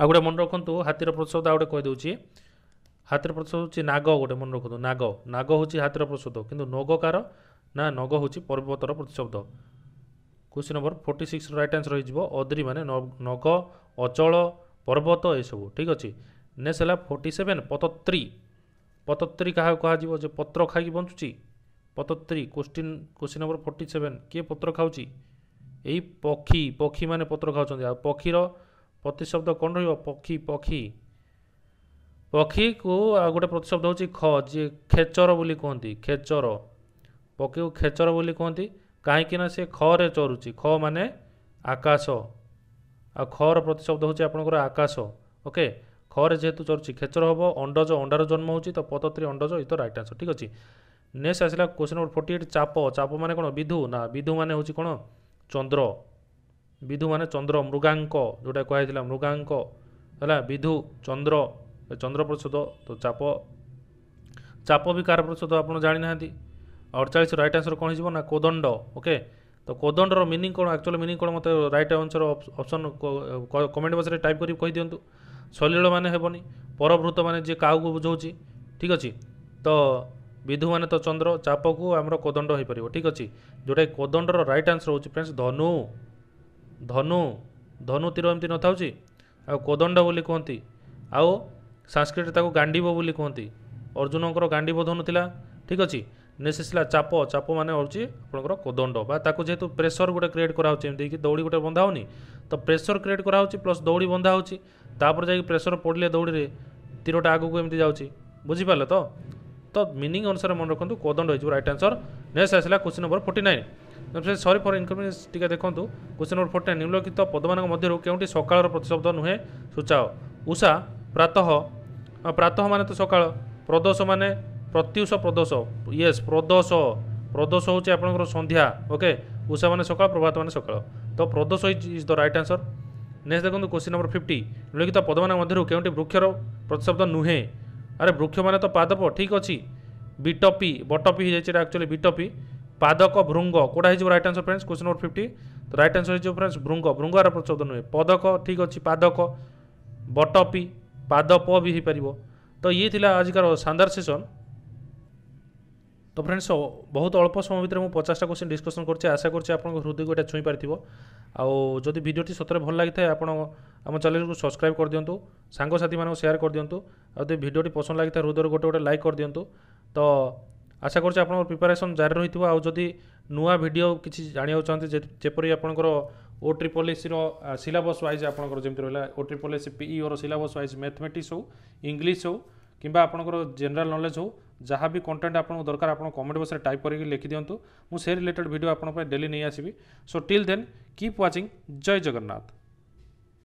ଆଉ ଗୋଟେ ମନେ ରଖନ୍ତୁ ହାତୀର ପ୍ରତିଶବ୍ଦ ଆଉ ଗୋଟେ କହିଦେଉଛି ହାତୀର ପ୍ରତିଶବ୍ଦ ହେଉଛି ନାଗ ଗୋଟେ ମନେ ରଖନ୍ତୁ ନାଗ ନାଗ ହେଉଛି ହାତୀର ପ୍ରତିଶବ୍ଦ କିନ୍ତୁ ନଗ କାର ନା ନଗ ହେଉଛି ପର୍ବତର ପ୍ରତିଶବ୍ଦ কোশ্চিন নম্বর ফোর্টি সিক্সର ରାଇଟ୍ ଆନ୍ସର୍ ହୋଇଯିବ ଅଦ୍ରି ମାନେ ନଗ ଅଚଳ ପର୍ବତ ଏସବୁ ଠିକ୍ ଅଛି ନେକ୍ସଟ ହେଲା ଫୋର୍ଟି ସେଭେନ୍ ପତତ୍ରୀ ପତତ୍ରୀ କାହାକୁ କୁହାଯିବ ଯେ ପତ୍ର ଖାଇକି ବଞ୍ଚୁଛି ପତତ୍ରୀ question question number forty seven କିଏ ପତ୍ର ଖାଉଛି ଏଇ ପକ୍ଷୀ ପକ୍ଷୀମାନେ ପତ୍ର ଖାଉଛନ୍ତି ଆଉ ପକ୍ଷୀର ପ୍ରତିଶବ୍ଦ କ'ଣ ରହିବ ପକ୍ଷୀ ପକ୍ଷୀ ପକ୍ଷୀକୁ ଆଉ ଗୋଟେ ପ୍ରତିଶବ୍ଦ ହେଉଛି ଖ ଯିଏ ଖେଚର ବୋଲି କୁହନ୍ତି ଖେଚର ପକ୍ଷୀକୁ ଖେଚର ବୋଲି କୁହନ୍ତି କାହିଁକିନା ସେ ଖରେ ଚରୁଛି ଖ ମାନେ ଆକାଶ ଆଉ ଖର ପ୍ରତିଶବ୍ଦ ହେଉଛି ଆପଣଙ୍କର ଆକାଶ ଓକେ ଖରେ ଯେହେତୁ ଚରୁଛି କ୍ଷେତ୍ର ହେବ ଅଣ୍ଡଜ ଅଣ୍ଡାର ଜନ୍ମ ହେଉଛି ତ ପତତ୍ରୀ ଅଣ୍ଡଜ ଇତ ରାଇଟ୍ ଆନ୍ସର୍ ଠିକ୍ ଅଛି ନେକ୍ସଟ ଆସିଲା କୋଶ୍ଚିନ୍ ନମ୍ବର ଫୋର୍ଟି ଏଇଟ୍ ଚାପ ଚାପ ମାନେ କ'ଣ ବିଧୁ ନା ବିଧୁ ମାନେ ହେଉଛି କ'ଣ ଚନ୍ଦ୍ର ବିଧୁ ମାନେ ଚନ୍ଦ୍ର ମୃଗାଙ୍କ ଯେଉଁଟା କୁହାଯାଇଥିଲା ମୃଗାଙ୍କ ହେଲା ବିଧୁ ଚନ୍ଦ୍ର ଚନ୍ଦ୍ର ପ୍ରସୋଦ ତ ଚାପ ଚାପ ବି କାହାର ପ୍ରସୋଦ ଆପଣ ଜାଣିନାହାନ୍ତି ଅଡ଼ଚାଳିଶ ରାଇଟ୍ ଆନ୍ସର୍ କ'ଣ ହେଇଯିବ ନା କୋଦଣ୍ଡ ଓକେ ତ କୋଦଣ୍ଡର ମିନିଂ କ'ଣ ଆକ୍ଚୁଆଲି ମିନିଂ କ'ଣ ମୋତେ ରାଇଟ୍ ଆନ୍ସର୍ ଅପସନ୍ କମେଣ୍ଟ ବକ୍ସରେ ଟାଇପ୍ କରି କହିଦିଅନ୍ତୁ ସଲିଳ ମାନେ ହେବନି ପରଭୃତ ମାନେ ଯିଏ କାହାକୁ ବୁଝାଉଛି ଠିକ୍ ଅଛି ତ ବିଧୁ ମାନେ ତ ଚନ୍ଦ୍ର ଚାପକୁ ଆମର କୋଦଣ୍ଡ ହୋଇପାରିବ ଠିକ୍ ଅଛି ଯେଉଁଟାକି କୋଦଣ୍ଡର ରାଇଟ୍ ଆନ୍ସର୍ ହେଉଛି ଫ୍ରେଣ୍ଡସ୍ ଧନୁ ଧନୁ ଧନୁ ତୀର ଏମିତି ନଥାଉଛି ଆଉ କୋଦଣ୍ଡ ବୋଲି କୁହନ୍ତି ଆଉ ସାଂସ୍କ୍ରିଟରେ ତାକୁ ଗାଣ୍ଡିବ ବୋଲି କୁହନ୍ତି ଅର୍ଜୁନଙ୍କର ଗାଣ୍ଡିବ ଧନୁ ଥିଲା ଠିକ୍ ଅଛି ନେକ୍ସଟ ଆସିଲା ଚାପ ଚାପ ମାନେ ହେଉଛି ଆପଣଙ୍କର କୋଦଣ୍ଡ ବା ତାକୁ ଯେହେତୁ ପ୍ରେସର ଗୋଟେ କ୍ରିଏଟ୍ କରାହେଉଛି ଏମିତିକି ଦୌଡ଼ି ଗୋଟେ ବନ୍ଧା ହେଉନି ତ ପ୍ରେସର କ୍ରିଏଟ୍ କରାହେଉଛି ପ୍ଲସ୍ ଦୌଡ଼ି ବନ୍ଧା ହେଉଛି ତାପରେ ଯାଇକି ପ୍ରେସର ପଡ଼ିଲେ ଦୌଡ଼ିରେ ତୀରଟା ଆଗକୁ ଏମିତି ଯାଉଛି ବୁଝିପାରିଲେ ତ ତ ମିନିଂ ଅନୁସାରେ ମନେ ରଖନ୍ତୁ କୋଦଣ୍ଡ ହେଇଯିବ ରାଇଟ୍ ଆନ୍ସର ନେକ୍ସଟ ଆସିଲା question number forty nine sorry for inconvenience ଟିକେ ଦେଖନ୍ତୁ କ୍ୱେଶ୍ଚିନ୍ ନମ୍ବର ଫୋର୍ଟି ନାଇନ୍ ନିମ୍ନଲିଖିତ ପଦମାନଙ୍କ ମଧ୍ୟରୁ କେଉଁଠି ସକାଳର ପ୍ରତିଶବ୍ଦ ନୁହେଁ ସୂଚାଅ ଉଷା ପ୍ରାତଃ ପ୍ରାତଃ ମାନେ ତ ସକାଳ ପ୍ରଦୋଷ ମାନେ প্রত্যুষ প্রদোষ ইয়েস প্রদোষ প্রদোষ হচ্ছে আপনার সন্ধ্যা ওকে উষা মানে সকাল প্রভাত মানে সকাল তো প্রদোষ is the right answer next দেখুন কোশ্চিন নম্বর ফিফটি নিম্নলিখিত পদমান মধ্যে কেউটি বৃক্ষর প্রতিশব্দ নুহে আরে বৃক্ষ মানে তো পাদপ ঠিক অছি বিটপি বটপি হয়ে যাচ্ছে এটা অ্যাকচুয়ালি বিটপি পাদক ভৃঙ্গ কোটা হয়ে যাব right answer friends question number fifty তো রাইট আনসর হয়ে যাব ফ্রেন্ডস ভৃঙ্গ ভৃঙ্গ আর প্রতিশব্দ নুহে পদক ঠিক অছি পাদক বটপি পাদপ বি হয়ে পার তো ইয়ে লা আজকার সান্দার সেসন তো ফ্রেন্ডস বহুত অল্প সময় ভিতরে মু পচাশটা কোশ্চিন ডিসকসন করছি আশা করছি আপনার হৃদয়কে এটা ছুঁই পারি আও যদি ভিডিওটি সতরে ভাল লাগি থাকে আপনার আমার চ্যানেলকে সবসক্রাইব করে দিও সাংসাথী মানুষ সেয়ার করে দিও আদি ভিডিওটি পছন্দ লাগি থাকে হৃদয়ের গোটে গোটে লাইক করে দিও তো আশা করছি আপনার প্রিপারেসন জারি রয়েছে আও যদি নূয়া ভিডিও কিছু জাঁয়া চাহিদা যেপরি আপনার ও ট্রিপল এসির সিলাবস ওয়াইজ আপনার যেমন রহলা ও ট্রিপল এসি পিইর সিলাবস ওয়াইজ ম্যাথমেটিক্স হোক ইংলিশ হোক କିମ୍ବା ଆପଣଙ୍କର ଜେନେରାଲ୍ ନଲେଜ୍ ହେଉ ଯାହା ବି କଣ୍ଟେଣ୍ଟ ଆପଣଙ୍କୁ ଦରକାର ଆପଣ କମେଣ୍ଟ ବକ୍ସରେ ଟାଇପ୍ କରିକି ଲେଖିଦିଅନ୍ତୁ ମୁଁ ସେ ରିଲେଟେଡ୍ ଭିଡ଼ିଓ ଆପଣଙ୍କ ପାଇଁ ଡେଲି ନେଇ ଆସିବି so till then keep watching ଜୟ ଜଗନ୍ନାଥ